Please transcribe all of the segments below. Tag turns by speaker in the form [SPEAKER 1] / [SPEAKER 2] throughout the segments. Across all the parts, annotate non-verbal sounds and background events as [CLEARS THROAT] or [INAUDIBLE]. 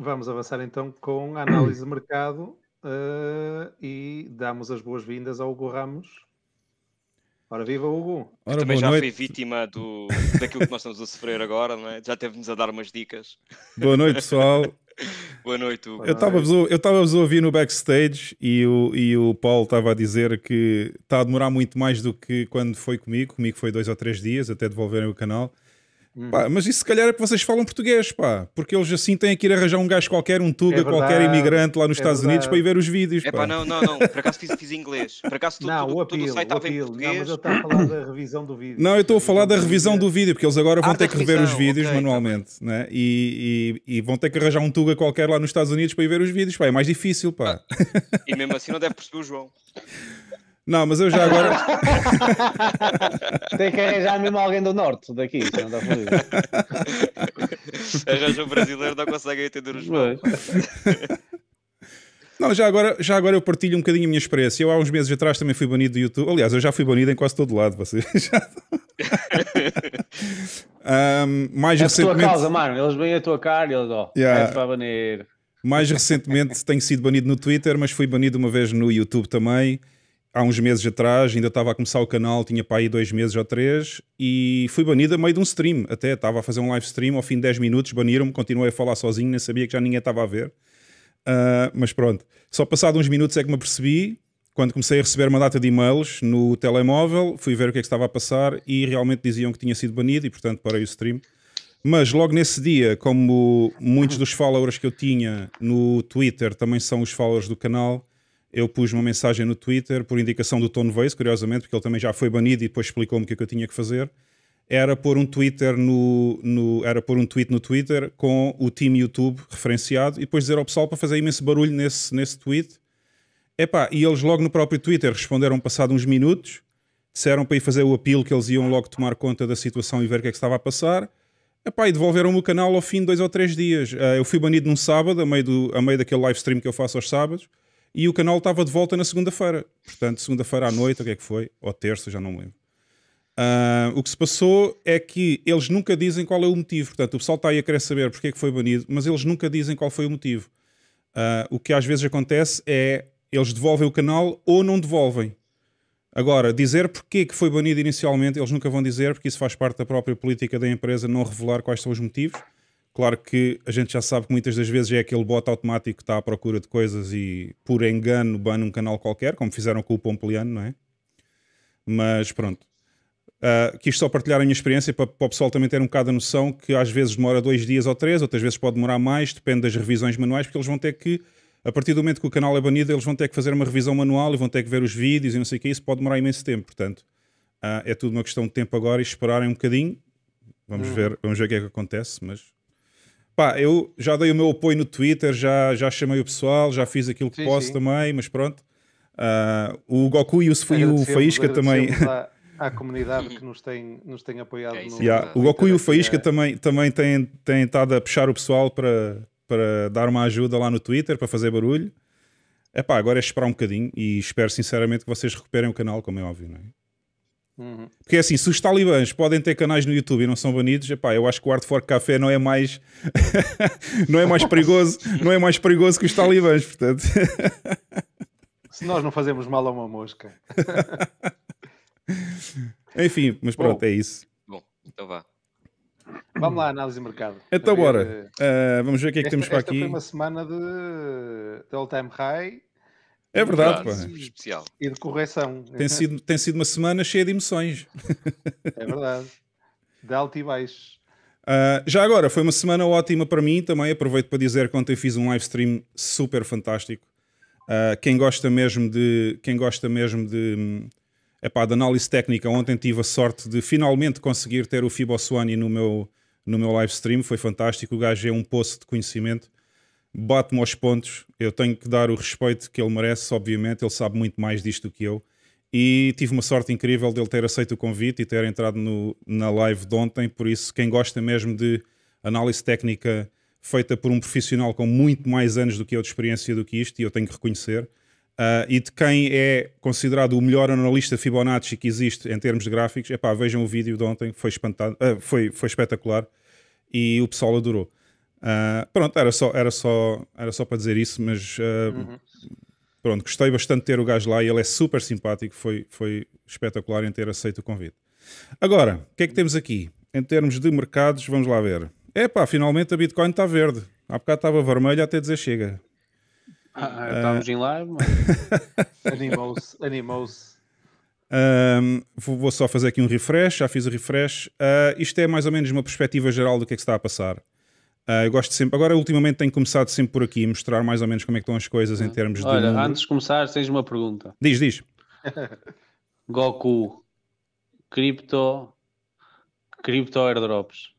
[SPEAKER 1] Vamos avançar então com a análise de mercado uh, e damos as boas-vindas ao Hugo Ramos. Ora, viva Hugo! Ora, também já noite. fui vítima do,
[SPEAKER 2] daquilo que nós estamos a sofrer agora, não é? Já teve-nos a dar umas dicas. Boa noite, pessoal. [LAUGHS] Boa noite, Hugo. Eu estava-vos
[SPEAKER 3] a ouvir no backstage e o, e o Paulo estava a dizer que está a demorar muito mais do que quando foi comigo. Comigo foi dois ou três dias até devolverem o canal. Hum. Pá, mas isso se calhar é porque vocês falam português, pá. Porque eles assim têm que ir arranjar um gajo qualquer, um tuga, é verdade, qualquer imigrante lá nos é Estados verdade. Unidos para ir ver os vídeos. É pá, não, não, não. Por acaso fiz,
[SPEAKER 1] fiz inglês. Por acaso tudo, não, tudo, o apelo, tudo o site estava em português. Não, mas eu estou a falar da revisão do vídeo. Não, eu estou a falar da revisão
[SPEAKER 3] do vídeo, porque eles agora vão ah, ter que rever os vídeos okay, manualmente, tá né? E, e, e, vão ter que arranjar um tuga qualquer lá nos Estados Unidos para ir ver os vídeos, pá. É mais difícil, pá. Ah,
[SPEAKER 2] e mesmo assim não deve perceber o João. [LAUGHS]
[SPEAKER 3] Não, mas eu já agora. [LAUGHS]
[SPEAKER 2] Tem que arranjar mesmo alguém do norte daqui, se não dá para [LAUGHS] Arranja um brasileiro, não consegue entender os meus.
[SPEAKER 3] Não, já agora, já agora eu partilho um bocadinho a minha experiência. Eu há uns meses atrás também fui banido do YouTube. Aliás, eu já fui banido em quase todo lado, vocês [LAUGHS] já... um, mais é recentemente... tua causa, mano.
[SPEAKER 4] Eles vêm a tua cara e eles, ó, oh, yeah. é para banir.
[SPEAKER 3] Mais recentemente tenho sido banido no Twitter, mas fui banido uma vez no YouTube também há uns meses atrás, ainda estava a começar o canal, tinha para aí dois meses ou três, e fui banido a meio de um stream. Até estava a fazer um live stream, ao fim de 10 minutos baniram-me, continuei a falar sozinho, nem sabia que já ninguém estava a ver. Uh, mas pronto, só passado uns minutos é que me apercebi, quando comecei a receber uma data de e-mails no telemóvel, fui ver o que é que estava a passar e realmente diziam que tinha sido banido e portanto parei o stream. Mas logo nesse dia, como muitos dos followers que eu tinha no Twitter também são os followers do canal, eu pus uma mensagem no Twitter por indicação do Tony Weiss, curiosamente, porque ele também já foi banido e depois explicou-me o que, é que eu tinha que fazer. Era pôr um Twitter no, no, era pôr um tweet no Twitter com o time YouTube referenciado e depois dizer ao pessoal para fazer imenso barulho nesse, nesse tweet. Epá, e eles logo no próprio Twitter responderam passado uns minutos, disseram para ir fazer o apelo que eles iam logo tomar conta da situação e ver o que é que estava a passar. Epá, e devolveram-me o canal ao fim de dois ou três dias. Ah, eu fui banido num sábado, a meio, do, a meio daquele live stream que eu faço aos sábados e o canal estava de volta na segunda-feira. Portanto, segunda-feira à noite, o que é que foi? Ou terça, já não me lembro. Uh, o que se passou é que eles nunca dizem qual é o motivo. Portanto, o pessoal está aí a querer saber porque é que foi banido, mas eles nunca dizem qual foi o motivo. Uh, o que às vezes acontece é eles devolvem o canal ou não devolvem. Agora, dizer porque é que foi banido inicialmente, eles nunca vão dizer, porque isso faz parte da própria política da empresa não revelar quais são os motivos. Claro que a gente já sabe que muitas das vezes é aquele bot automático que está à procura de coisas e, por engano, bana um canal qualquer, como fizeram com o Pompiliano, não é? Mas pronto. Uh, quis só partilhar a minha experiência para, para o pessoal também ter um bocado a noção que às vezes demora dois dias ou três, outras vezes pode demorar mais, depende das revisões manuais, porque eles vão ter que, a partir do momento que o canal é banido, eles vão ter que fazer uma revisão manual e vão ter que ver os vídeos e não sei o que, isso pode demorar imenso tempo. Portanto, uh, é tudo uma questão de tempo agora e esperarem um bocadinho. Vamos, hum. ver, vamos ver o que é que acontece, mas Pá, eu já dei o meu apoio no Twitter, já, já chamei o pessoal, já fiz aquilo que sim, posso sim. também, mas pronto. Uh, o Goku e o, o Faísca também. À,
[SPEAKER 1] [LAUGHS] à comunidade que nos tem, nos tem apoiado. É no, é yeah. O
[SPEAKER 3] Goku e o Faísca é... também, também têm, têm estado a puxar o pessoal para, para dar uma ajuda lá no Twitter, para fazer barulho. Epá, agora é esperar um bocadinho e espero sinceramente que vocês recuperem o canal, como é óbvio, não é? Uhum. Porque é assim, se os talibãs podem ter canais no YouTube e não são banidos, epá, eu acho que o Art for Café não é mais [LAUGHS] não é mais perigoso, não é mais perigoso que os talibãs, portanto. [LAUGHS] se nós não
[SPEAKER 1] fazemos mal a uma mosca. [LAUGHS]
[SPEAKER 3] Enfim, mas pronto, bom, é isso. Bom,
[SPEAKER 2] então vá.
[SPEAKER 1] Vamos lá, análise de mercado. Então ver, bora. Uh, vamos ver o que é que esta, temos para esta aqui. foi uma semana de, de all-time high é verdade, pá. Especial. E de correção. Tem sido,
[SPEAKER 3] [LAUGHS] tem sido uma semana cheia de emoções. É
[SPEAKER 1] verdade. De alto e baixo.
[SPEAKER 3] Uh, já agora, foi uma semana ótima para mim também. Aproveito para dizer que ontem fiz um live stream super fantástico. Uh, quem gosta mesmo de. Quem gosta mesmo de. Epá, de análise técnica, ontem tive a sorte de finalmente conseguir ter o Fibo Suani no meu, no meu live stream, foi fantástico. O gajo é um poço de conhecimento bate-me aos pontos. Eu tenho que dar o respeito que ele merece, obviamente. Ele sabe muito mais disto do que eu. E tive uma sorte incrível dele ter aceito o convite e ter entrado no, na live de ontem. Por isso, quem gosta mesmo de análise técnica feita por um profissional com muito mais anos do que eu de experiência do que isto, e eu tenho que reconhecer, uh, e de quem é considerado o melhor analista Fibonacci que existe em termos de gráficos, epá, vejam o vídeo de ontem, foi, espantado, uh, ah, foi, foi espetacular e o pessoal adorou. Uh, pronto, era só, era só, era só para dizer isso, mas uh, uhum. pronto, gostei bastante de ter o gajo lá e ele é super simpático, foi, foi espetacular em ter aceito o convite. Agora, o que é que temos aqui? Em termos de mercados, vamos lá ver. Epá, finalmente a Bitcoin está verde. Há bocado estava vermelha até dizer chega. Ah, ah estávamos uh... em live,
[SPEAKER 1] mas [LAUGHS] animou-se. Animou
[SPEAKER 3] um, vou só fazer aqui um refresh, já fiz o refresh. isto é mais ou menos uma perspectiva geral do que é que está a passar. Uh, eu gosto sempre. Agora, ultimamente, tenho começado sempre por aqui, mostrar mais ou menos como é que estão as coisas em termos Olha, de. Olha, antes
[SPEAKER 4] de começar, tens uma pergunta. Diz, diz. [LAUGHS] Goku, cripto, cripto airdrops.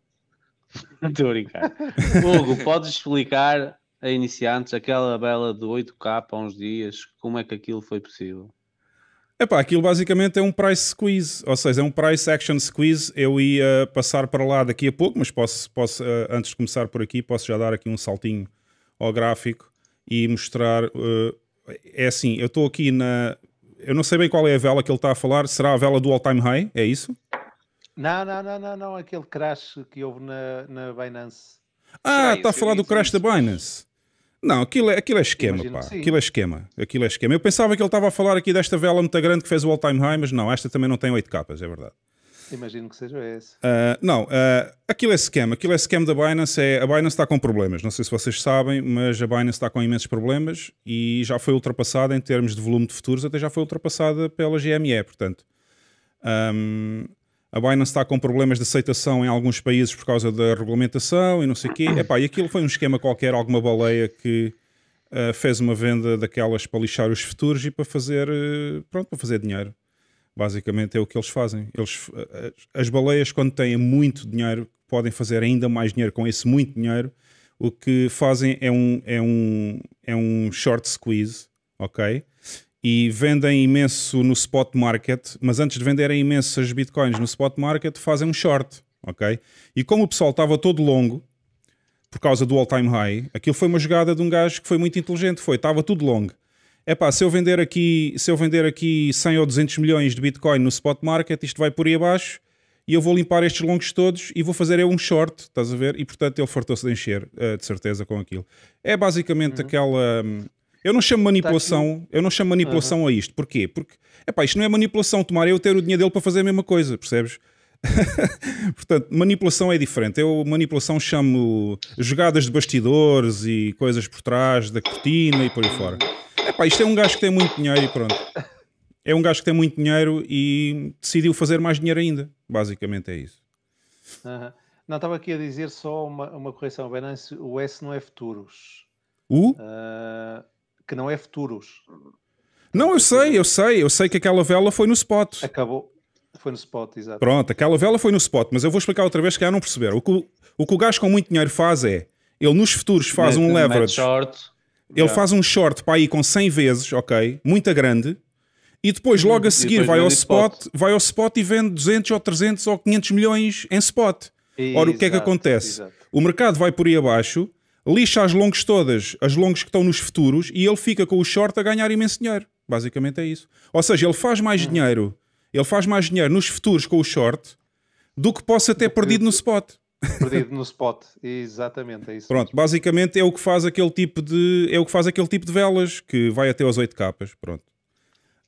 [SPEAKER 4] [LAUGHS] Estou a brincar. [LAUGHS] Hugo, podes explicar a iniciantes aquela bela de 8K há uns dias, como é que aquilo foi possível?
[SPEAKER 3] Epá, aquilo basicamente é um price squeeze, ou seja, é um price action squeeze. Eu ia passar para lá daqui a pouco, mas posso, posso eh, antes de começar por aqui, posso já dar aqui um saltinho ao gráfico e mostrar. Eh, é assim, eu estou aqui na. Eu não sei bem qual é a vela que ele está a falar. Será a vela do all time high? É isso?
[SPEAKER 1] Não, não, não, não, não. Aquele crash que houve na, na Binance.
[SPEAKER 3] Ah, está a falar do crash da Binance. Não, aquilo é, aquilo é esquema, Imagino pá. Aquilo é esquema. Aquilo é esquema. Eu pensava que ele estava a falar aqui desta vela muito grande que fez o all-time high, mas não, esta também não tem 8 capas, é verdade.
[SPEAKER 1] Imagino que seja esse.
[SPEAKER 3] Uh, não, uh, aquilo é esquema. Aquilo é esquema da Binance. É, a Binance está com problemas. Não sei se vocês sabem, mas a Binance está com imensos problemas e já foi ultrapassada em termos de volume de futuros, até já foi ultrapassada pela GME, portanto. Um, a Binance está com problemas de aceitação em alguns países por causa da regulamentação e não sei o quê. Epá, e aquilo foi um esquema qualquer, alguma baleia que uh, fez uma venda daquelas para lixar os futuros e para fazer, uh, pronto, para fazer dinheiro. Basicamente é o que eles fazem. Eles, uh, as baleias, quando têm muito dinheiro, podem fazer ainda mais dinheiro com esse muito dinheiro. O que fazem é um, é um, é um short squeeze, ok? e vendem imenso no spot market, mas antes de venderem imensas bitcoins no spot market, fazem um short, ok? E como o pessoal estava todo longo, por causa do all-time high, aquilo foi uma jogada de um gajo que foi muito inteligente, foi, estava tudo longo. É pá, se eu vender aqui, se eu vender aqui 100 ou 200 milhões de bitcoin no spot market, isto vai por aí abaixo e eu vou limpar estes longos todos e vou fazer eu é um short, estás a ver? E portanto ele fartou-se de encher, eh, de certeza, com aquilo. É basicamente uhum. aquela hum, Tá eu não chamo manipulação, eu não chamo manipulação uhum. a isto. Porquê? Porque, epá, isto não é manipulação, tomar eu ter o dinheiro dele para fazer a mesma coisa, percebes? [LAUGHS] Portanto, manipulação é diferente. Eu manipulação chamo jogadas de bastidores e coisas por trás da cortina e por aí fora. Epá, isto é um gajo que tem muito dinheiro e pronto. É um gajo que tem muito dinheiro e decidiu fazer mais dinheiro ainda. Basicamente é isso.
[SPEAKER 1] Uhum. Não, estava aqui a dizer só uma, uma correção. O o S não é futuros. O? Uh, que não é futuros.
[SPEAKER 3] Não, eu sei, eu sei, eu sei que aquela vela foi no spot. Acabou. Foi no spot, exato. Pronto, aquela vela foi no spot, mas eu vou explicar outra vez que já não perceberam. O que o, o, que o gajo com muito dinheiro faz é, ele nos futuros faz Met, um leverage. Short. Ele yeah. faz um short para aí com 100 vezes, ok? Muita grande. E depois logo a seguir vai ao spot, spot, vai ao spot e vende 200 ou 300 ou 500 milhões em spot. Ora, o que é que acontece? Exato. O mercado vai por aí abaixo lixa as longas todas, as longas que estão nos futuros, e ele fica com o short a ganhar imenso dinheiro. Basicamente é isso. Ou seja, ele faz mais hum. dinheiro, ele faz mais dinheiro nos futuros com o short do que possa ter perdido no spot. Perdido
[SPEAKER 1] no spot, [LAUGHS] exatamente, é isso. Pronto,
[SPEAKER 3] basicamente é o que faz aquele tipo de é o que faz aquele tipo de velas que vai até aos 8 capas, pronto.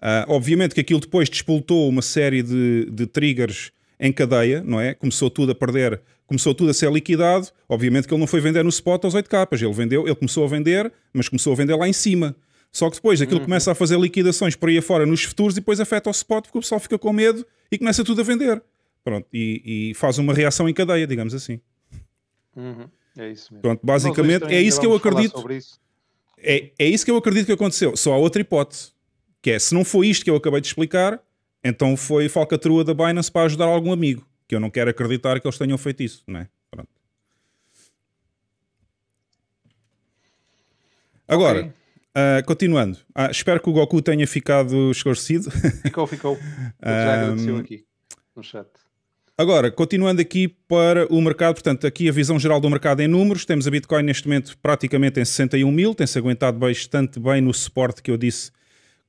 [SPEAKER 3] Uh, obviamente que aquilo depois despoltou uma série de, de triggers em cadeia, não é? Começou tudo a perder, começou tudo a ser liquidado. Obviamente que ele não foi vender no spot aos 8 capas, ele vendeu, ele começou a vender, mas começou a vender lá em cima. Só que depois aquilo uhum. começa a fazer liquidações por aí fora nos futuros e depois afeta o spot porque o pessoal fica com medo e começa tudo a vender. Pronto, e, e faz uma reação em cadeia, digamos assim.
[SPEAKER 1] Uhum. É
[SPEAKER 3] isso mesmo. Pronto, basicamente é isso que eu acredito. É, é isso que eu acredito que aconteceu. Só há outra hipótese, que é se não foi isto que eu acabei de explicar, então foi falcatrua da Binance para ajudar algum amigo, que eu não quero acreditar que eles tenham feito isso, não é? Pronto. Agora, okay. uh, continuando, ah, espero que o Goku tenha ficado esclarecido. Ficou, ficou. já agradeceu ah, aqui no chat. Agora, continuando aqui para o mercado, portanto, aqui a visão geral do mercado em é números, temos a Bitcoin neste momento praticamente em 61 mil, tem-se aguentado bastante bem no suporte que eu disse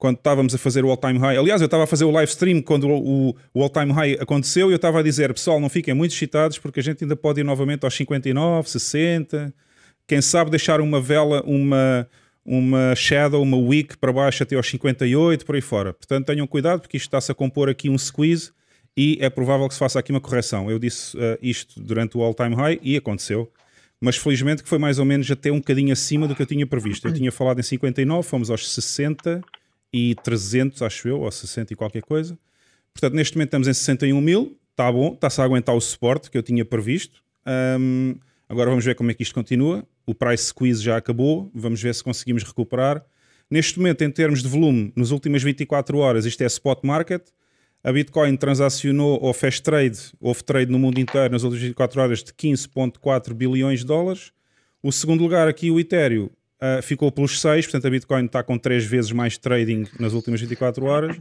[SPEAKER 3] quando estávamos a fazer o all time high. Aliás, eu estava a fazer o live stream quando o, o all time high aconteceu e eu estava a dizer, pessoal, não fiquem muito excitados porque a gente ainda pode ir novamente aos 59, 60. Quem sabe deixar uma vela, uma, uma shadow, uma wick para baixo até aos 58, por aí fora. Portanto, tenham cuidado porque isto está-se a compor aqui um squeeze e é provável que se faça aqui uma correção. Eu disse uh, isto durante o all time high e aconteceu mas felizmente que foi mais ou menos até um bocadinho acima do que eu tinha previsto. Eu tinha falado em 59, fomos aos 60 e 300, acho eu, ou 60 e qualquer coisa. Portanto, neste momento estamos em 61 mil, está bom, está-se a aguentar o suporte que eu tinha previsto. Um, agora vamos ver como é que isto continua. O price squeeze já acabou, vamos ver se conseguimos recuperar. Neste momento, em termos de volume, nas últimas 24 horas, isto é spot market. A Bitcoin transacionou ou fez trade, houve trade no mundo inteiro nas últimas 24 horas de 15,4 bilhões de dólares. O segundo lugar aqui, o Ethereum, Uh, ficou pelos 6, portanto a Bitcoin está com 3 vezes mais trading nas últimas 24 horas.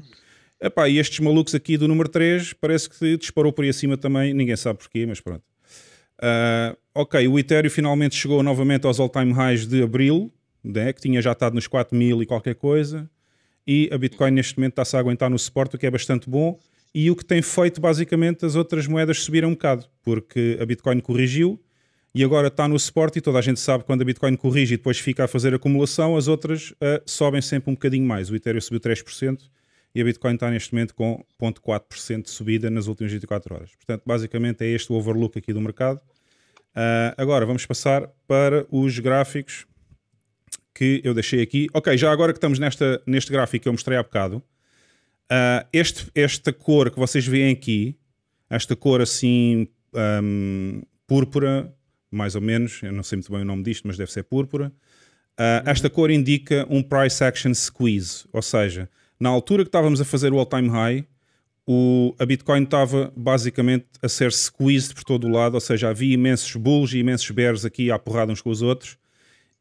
[SPEAKER 3] Epá, e estes malucos aqui do número 3 parece que disparou por aí acima também, ninguém sabe porquê, mas pronto. Uh, ok, o Ethereum finalmente chegou novamente aos all-time highs de abril, né, que tinha já estado nos 4 mil e qualquer coisa, e a Bitcoin neste momento está-se a aguentar no suporte, o que é bastante bom, e o que tem feito basicamente as outras moedas subirem um bocado, porque a Bitcoin corrigiu, e agora está no suporte e toda a gente sabe que quando a Bitcoin corrige e depois fica a fazer acumulação, as outras uh, sobem sempre um bocadinho mais. O Ethereum subiu 3% e a Bitcoin está neste momento com 0.4% de subida nas últimas 24 horas. Portanto, basicamente é este o overlook aqui do mercado. Uh, agora vamos passar para os gráficos que eu deixei aqui. Ok, já agora que estamos nesta, neste gráfico que eu mostrei há bocado, uh, este, esta cor que vocês veem aqui, esta cor assim um, ehm, púrpura, mais ou menos, eu não sei muito bem o nome disto, mas deve ser púrpura. Uh, esta cor indica um price action squeeze, ou seja, na altura que estávamos a fazer o all-time high, o, a Bitcoin estava basicamente a ser squeezed por todo o lado, ou seja, havia imensos bulls e imensos bears aqui à porrada uns com os outros.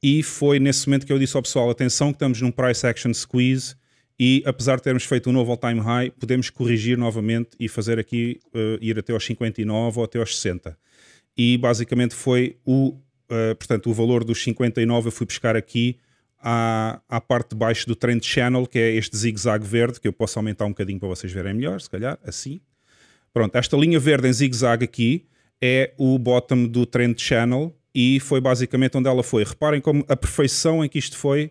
[SPEAKER 3] E foi nesse momento que eu disse ao pessoal: atenção, que estamos num price action squeeze. E apesar de termos feito um novo all-time high, podemos corrigir novamente e fazer aqui uh, ir até aos 59 ou até aos 60 e basicamente foi o, uh, portanto, o valor dos 59 eu fui buscar aqui à, à parte de baixo do Trend Channel, que é este zigue-zague verde, que eu posso aumentar um bocadinho para vocês verem melhor, se calhar, assim. Pronto, esta linha verde em zigue-zague aqui é o bottom do Trend Channel e foi basicamente onde ela foi. Reparem como a perfeição em que isto foi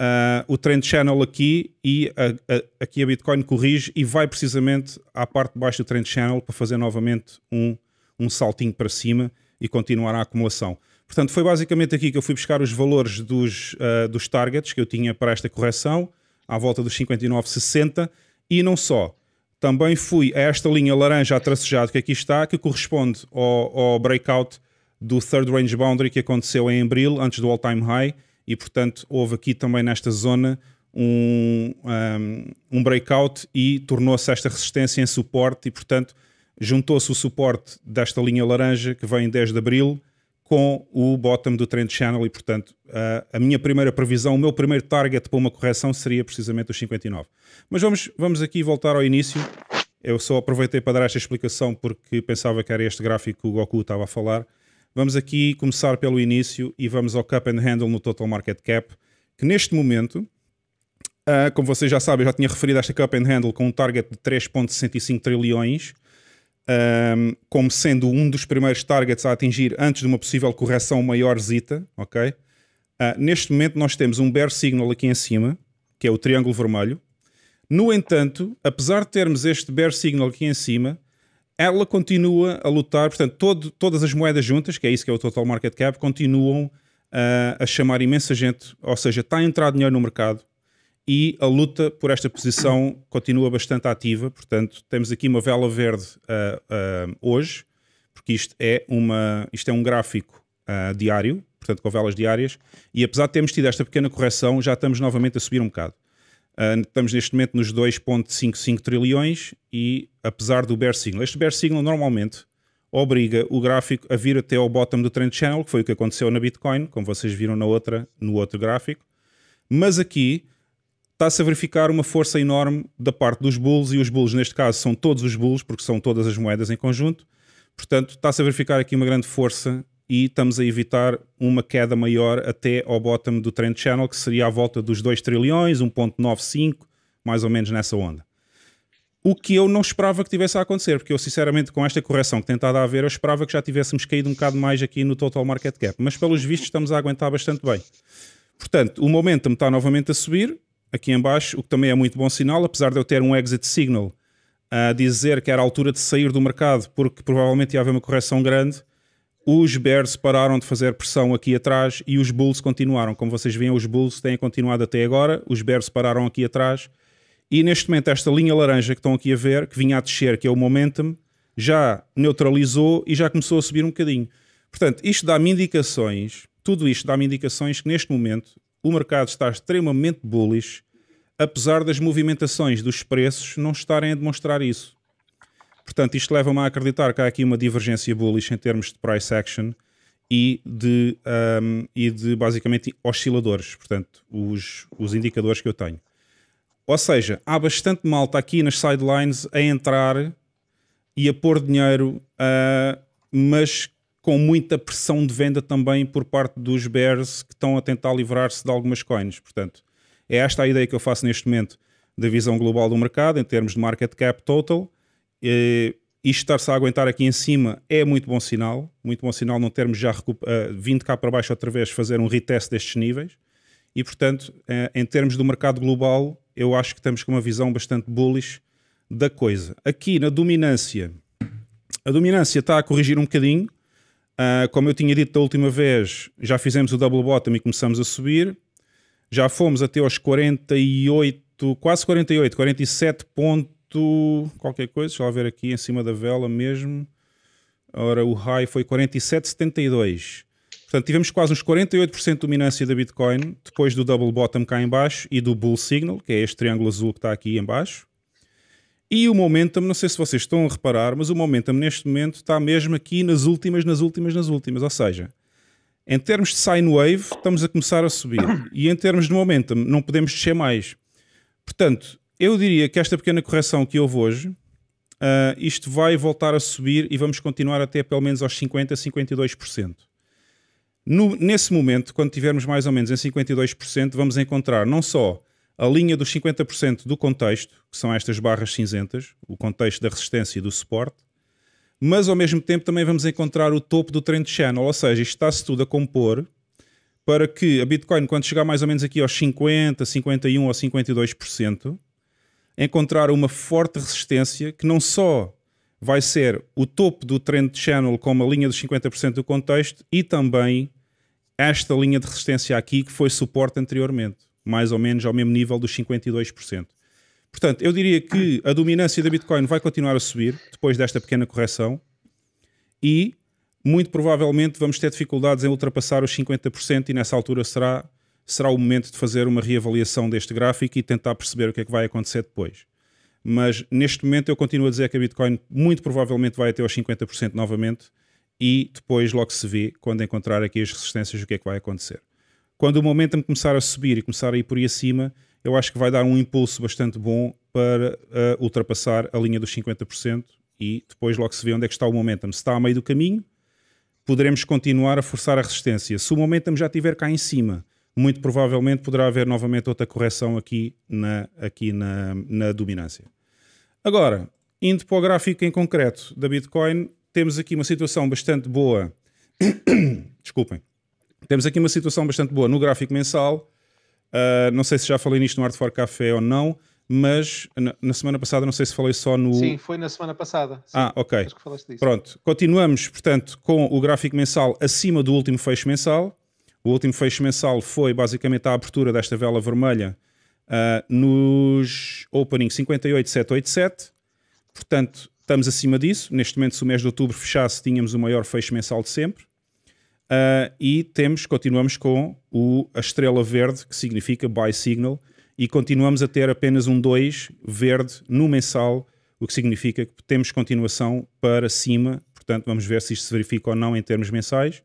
[SPEAKER 3] Uh, o trend channel aqui e a, a, aqui a Bitcoin corrige e vai precisamente à parte de baixo do trend channel para fazer novamente um um saltinho para cima e continuar a acumulação. Portanto, foi basicamente aqui que eu fui buscar os valores dos, uh, dos targets que eu tinha para esta correção, à volta dos 59,60, e não só. Também fui a esta linha laranja a tracejado que aqui está, que corresponde ao, ao breakout do third range boundary que aconteceu em abril, antes do all-time high, e portanto houve aqui também nesta zona um, um, um breakout e tornou-se esta resistência em suporte, e portanto juntou-se o suporte desta linha laranja que vem em 10 de abril com o bottom do trend channel e, portanto, a, a, minha primeira previsão, o meu primeiro target para uma correção seria precisamente os 59. Mas vamos, vamos aqui voltar ao início. Eu só aproveitei para dar esta explicação porque pensava que era este gráfico que o Goku estava a falar. Vamos aqui começar pelo início e vamos ao Cup and Handle no Total Market Cap, que neste momento, ah, como vocês já sabem, eu já tinha referido esta Cup and Handle com um target de 3.65 trilhões, um, ehm, como sendo um dos primeiros targets a atingir antes de uma possível correção maior zita, ok? Uh, neste momento nós temos um bear signal aqui em cima, que é o triângulo vermelho. No entanto, apesar de termos este bear signal aqui em cima, ela continua a lutar, portanto, todo, todas as moedas juntas, que é isso que é o total market cap, continuam uh, a chamar imensa gente, ou seja, está a entrar dinheiro no mercado e a luta por esta posição continua bastante ativa. Portanto, temos aqui uma vela verde uh, uh, hoje, porque isto é, uma, isto é um gráfico uh, diário, portanto, com velas diárias, e apesar de termos tido esta pequena correção, já estamos novamente a subir um bocado. estamos neste momento nos 2,55 trilhões e apesar do bear signal, este bear signal normalmente obriga o gráfico a vir até ao bottom do trend channel, que foi o que aconteceu na Bitcoin, como vocês viram na outra, no outro gráfico, mas aqui está-se a verificar uma força enorme da parte dos bulls, e os bulls, neste caso, são todos os bulls, porque são todas as moedas em conjunto. Portanto, está-se a verificar aqui uma grande força e estamos a evitar uma queda maior até ao bottom do trend channel, que seria à volta dos 2 trilhões, 1.95, mais ou menos nessa onda. O que eu não esperava que tivesse a acontecer, porque eu sinceramente com esta correção que tem estado a haver, eu esperava que já tivéssemos caído um bocado mais aqui no total market cap, mas pelos vistos estamos a aguentar bastante bem. Portanto, o momentum está novamente a subir, aqui embaixo, o que também é muito bom sinal, apesar de eu ter um exit signal a dizer que era a altura de sair do mercado, porque provavelmente ia haver uma correção grande, os bears pararam de fazer pressão aqui atrás e os bulls continuaram. Como vocês veem, os bulls têm continuado até agora, os bears pararam aqui atrás e neste momento esta linha laranja que estão aqui a ver, que vinha a descer, que é o momentum, já neutralizou e já começou a subir um bocadinho. Portanto, isto dá-me indicações, tudo isto dá-me indicações que neste momento o mercado está extremamente bullish, apesar das movimentações dos preços não estarem a demonstrar isso. Portanto, isto leva-me a acreditar que há aqui uma divergência bullish em termos de price action e de, um, e de basicamente osciladores, portanto, os, os indicadores que eu tenho. Ou seja, há bastante malta aqui nas sidelines a entrar e a pôr dinheiro, uh, mas com muita pressão de venda também por parte dos bears que estão a tentar livrar-se de algumas coins. Portanto, é esta a ideia que eu faço neste momento da visão global do mercado em termos de market cap total. E isto estar-se a aguentar aqui em cima é muito bom sinal, muito bom sinal não termos já ah, vindo cá para baixo outra vez fazer um reteste destes níveis. E portanto, ah, em termos do mercado global, eu acho que estamos com uma visão bastante bullish da coisa. Aqui na dominância, a dominância está a corrigir um bocadinho, Uh, como eu tinha dito da última vez, já fizemos o double bottom e começamos a subir. Já fomos até aos 48, quase 48, 47 ponto qualquer coisa. Deixa eu ver aqui em cima da vela mesmo. Ora, o high foi 47,72. Portanto, tivemos quase uns 48% de dominância da Bitcoin, depois do double bottom cá em baixo e do bull signal, que é este triângulo azul que está aqui em baixo. E o momentum, não sei se vocês estão a reparar, mas o momentum neste momento está mesmo aqui nas últimas, nas últimas, nas últimas. Ou seja, em termos de sine wave, estamos a começar a subir. E em termos de momentum, não podemos descer mais. Portanto, eu diria que esta pequena correção que houve hoje, uh, isto vai voltar a subir e vamos continuar até pelo menos aos 50%, 52%. No, nesse momento, quando tivermos mais ou menos em 52%, vamos encontrar não só a linha dos 50% do contexto, que são estas barras cinzentas, o contexto da resistência e do suporte, mas ao mesmo tempo também vamos encontrar o topo do trend channel, ou seja, isto está-se tudo a compor para que a Bitcoin, quando chegar mais ou menos aqui aos 50, 51 ou 52%, encontrar uma forte resistência que não só vai ser o topo do trend channel como a linha dos 50% do contexto e também esta linha de resistência aqui que foi suporte anteriormente mais ou menos ao mesmo nível dos 52%. Portanto, eu diria que a dominância da Bitcoin vai continuar a subir depois desta pequena correção e muito provavelmente vamos ter dificuldades em ultrapassar os 50% e nessa altura será, será o momento de fazer uma reavaliação deste gráfico e tentar perceber o que é que vai acontecer depois. Mas neste momento eu continuo a dizer que a Bitcoin muito provavelmente vai até aos 50% novamente e depois logo se vê quando encontrar aqui as resistências o que é que vai acontecer quando o momentum começar a subir e começar a ir por aí acima, eu acho que vai dar um impulso bastante bom para uh, ultrapassar a linha dos 50% e depois logo se vê onde é que está o momentum. Se está a meio do caminho, poderemos continuar a forçar a resistência. Se o momentum já estiver cá em cima, muito provavelmente poderá haver novamente outra correção aqui na, aqui na, na dominância. Agora, indo para o gráfico em concreto da Bitcoin, temos aqui uma situação bastante boa. [COUGHS] Desculpem temos aqui uma situação bastante boa no gráfico mensal. Uh, não sei se já falei nisto no Art for Café ou não, mas na, na, semana passada, não sei se falei só no. Sim, foi na semana passada. Sim, ah, ok. Pronto, continuamos, portanto, com o gráfico mensal acima do último fecho mensal. O último fecho mensal foi basicamente a abertura desta vela vermelha uh, nos opening 58787. Portanto, estamos acima disso. Neste momento, se o mês de outubro fechasse, tínhamos o maior fecho mensal de sempre. Uh, e temos, continuamos com o, a estrela verde, que significa buy signal, e continuamos a ter apenas um 2 verde no mensal, o que significa que temos continuação para cima. Portanto, vamos ver se isto se verifica ou não em termos mensais.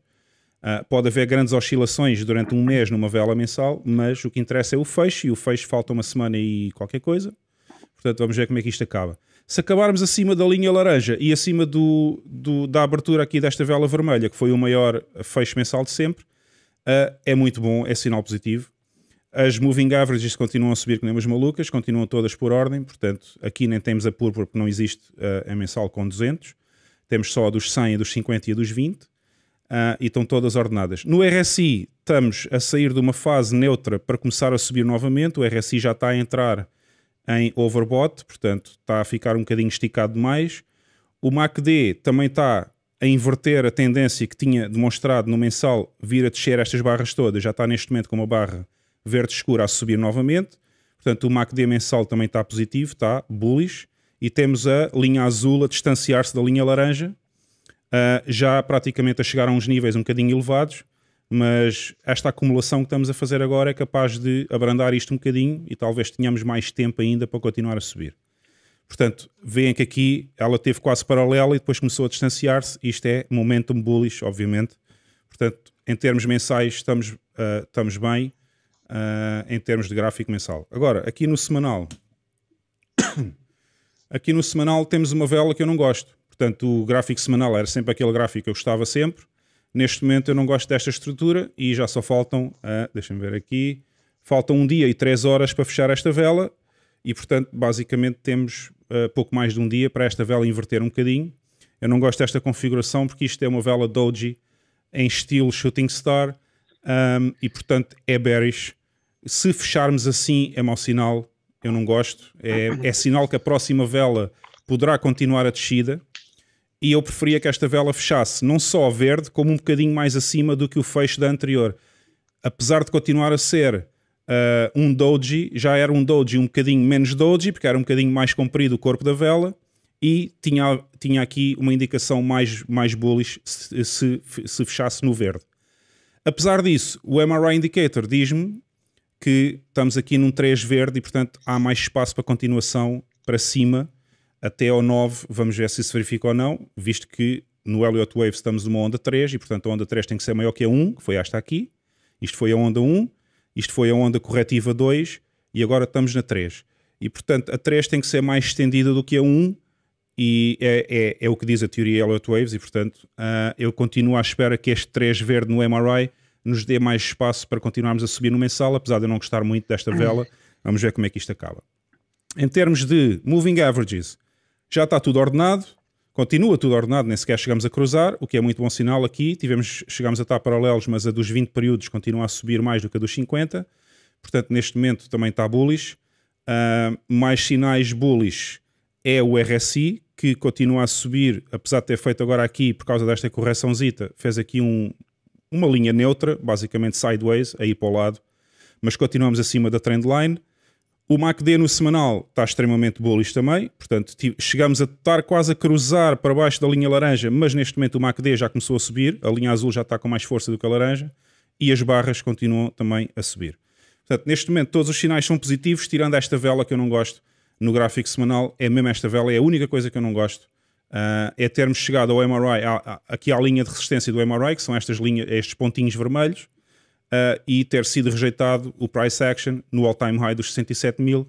[SPEAKER 3] Uh, pode haver grandes oscilações durante um mês numa vela mensal, mas o que interessa é o fecho, e o fecho falta uma semana e qualquer coisa. Portanto, vamos ver como é que isto acaba se acabarmos acima da linha laranja e acima do, do, da abertura aqui desta vela vermelha, que foi o maior fecho mensal de sempre, uh, é muito bom, é sinal positivo. As moving averages continuam a subir como nem umas malucas, continuam todas por ordem, portanto, aqui nem temos a púrpura porque não existe uh, eh, a mensal com 200, temos só a dos 100, a dos 50 e a dos 20, uh, eh, e estão todas ordenadas. No RSI estamos a sair de uma fase neutra para começar a subir novamente, o RSI já está a entrar em overbought, portanto está a ficar um bocadinho esticado demais. O MACD também está a inverter a tendência que tinha demonstrado no mensal vir a descer estas barras todas, já está neste momento com uma barra verde escura a subir novamente. Portanto, o MACD mensal também está positivo, está bullish. E temos a linha azul a distanciar-se da linha laranja, ah, já praticamente a chegar a uns níveis um bocadinho elevados mas esta acumulação que estamos a fazer agora é capaz de abrandar isto um bocadinho e talvez tenhamos mais tempo ainda para continuar a subir. Portanto, veem que aqui ela teve quase paralela e depois começou a distanciar-se. Isto é momentum bullish, obviamente. Portanto, em termos mensais, estamos, uh, estamos bem uh, em termos de gráfico mensal. Agora, aqui no semanal. [COUGHS] Aqui no semanal temos uma vela que eu não gosto. Portanto, o gráfico semanal era sempre aquele gráfico que eu gostava sempre. Neste momento eu não gosto desta estrutura e já só faltam, ah, me ver aqui, faltam um dia e três horas para fechar esta vela e, portanto, basicamente temos ah, pouco mais de um dia para esta vela inverter um bocadinho. Eu não gosto desta configuração porque isto é uma vela doji em estilo shooting star um, e, portanto, é bearish. Se fecharmos assim é mau sinal, eu não gosto. É, é sinal que a próxima vela poderá continuar a descida e eu preferia que esta vela fechasse não só a verde, como um bocadinho mais acima do que o fecho da anterior. Apesar de continuar a ser uh, um doji, já era um doji um bocadinho menos doji, porque era um bocadinho mais comprido o corpo da vela, e tinha, tinha aqui uma indicação mais, mais bullish se, se, se fechasse no verde. Apesar disso, o MRI Indicator diz-me que estamos aqui num 3 verde e, portanto, há mais espaço para continuação para cima até ao 9, vamos ver se isso verifica ou não, visto que no Elliott Wave estamos numa onda 3 e, portanto, a onda 3 tem que ser maior que a 1, que foi esta aqui. Isto foi a onda 1, isto foi a onda corretiva 2 e agora estamos na 3. E, portanto, a 3 tem que ser mais estendida do que a 1 e é, é, é o que diz a teoria Elliott Waves e, portanto, uh, eu continuo à espera que este 3 verde no MRI nos dê mais espaço para continuarmos a subir no mensal, apesar de eu não gostar muito desta vela. Vamos ver como é que isto acaba. Em termos de moving averages, já está tudo ordenado, continua tudo ordenado, nem sequer chegamos a cruzar, o que é muito bom sinal aqui. Tivemos, chegamos a estar paralelos, mas a dos 20 períodos continua a subir mais do que a dos 50. Portanto, neste momento também está bullish. Uh, mais sinais bullish é o RSI, que continua a subir, apesar de ter feito agora aqui, por causa desta correçãozita, fez aqui um, uma linha neutra, basicamente sideways, aí para o lado, mas continuamos acima da trendline. O MACD no semanal está extremamente bullish também, portanto chegamos a estar quase a cruzar para baixo da linha laranja, mas neste momento o MACD já começou a subir, a linha azul já está com mais força do que a laranja e as barras continuam também a subir. Portanto, neste momento todos os sinais são positivos, tirando esta vela que eu não gosto no gráfico semanal, é mesmo esta vela, é a única coisa que eu não gosto, uh, é termos chegado ao MRI, à, à, aqui à linha de resistência do MRI, que são estas linhas, estes pontinhos vermelhos, uh, e ter sido rejeitado o price action no all-time high dos 67 mil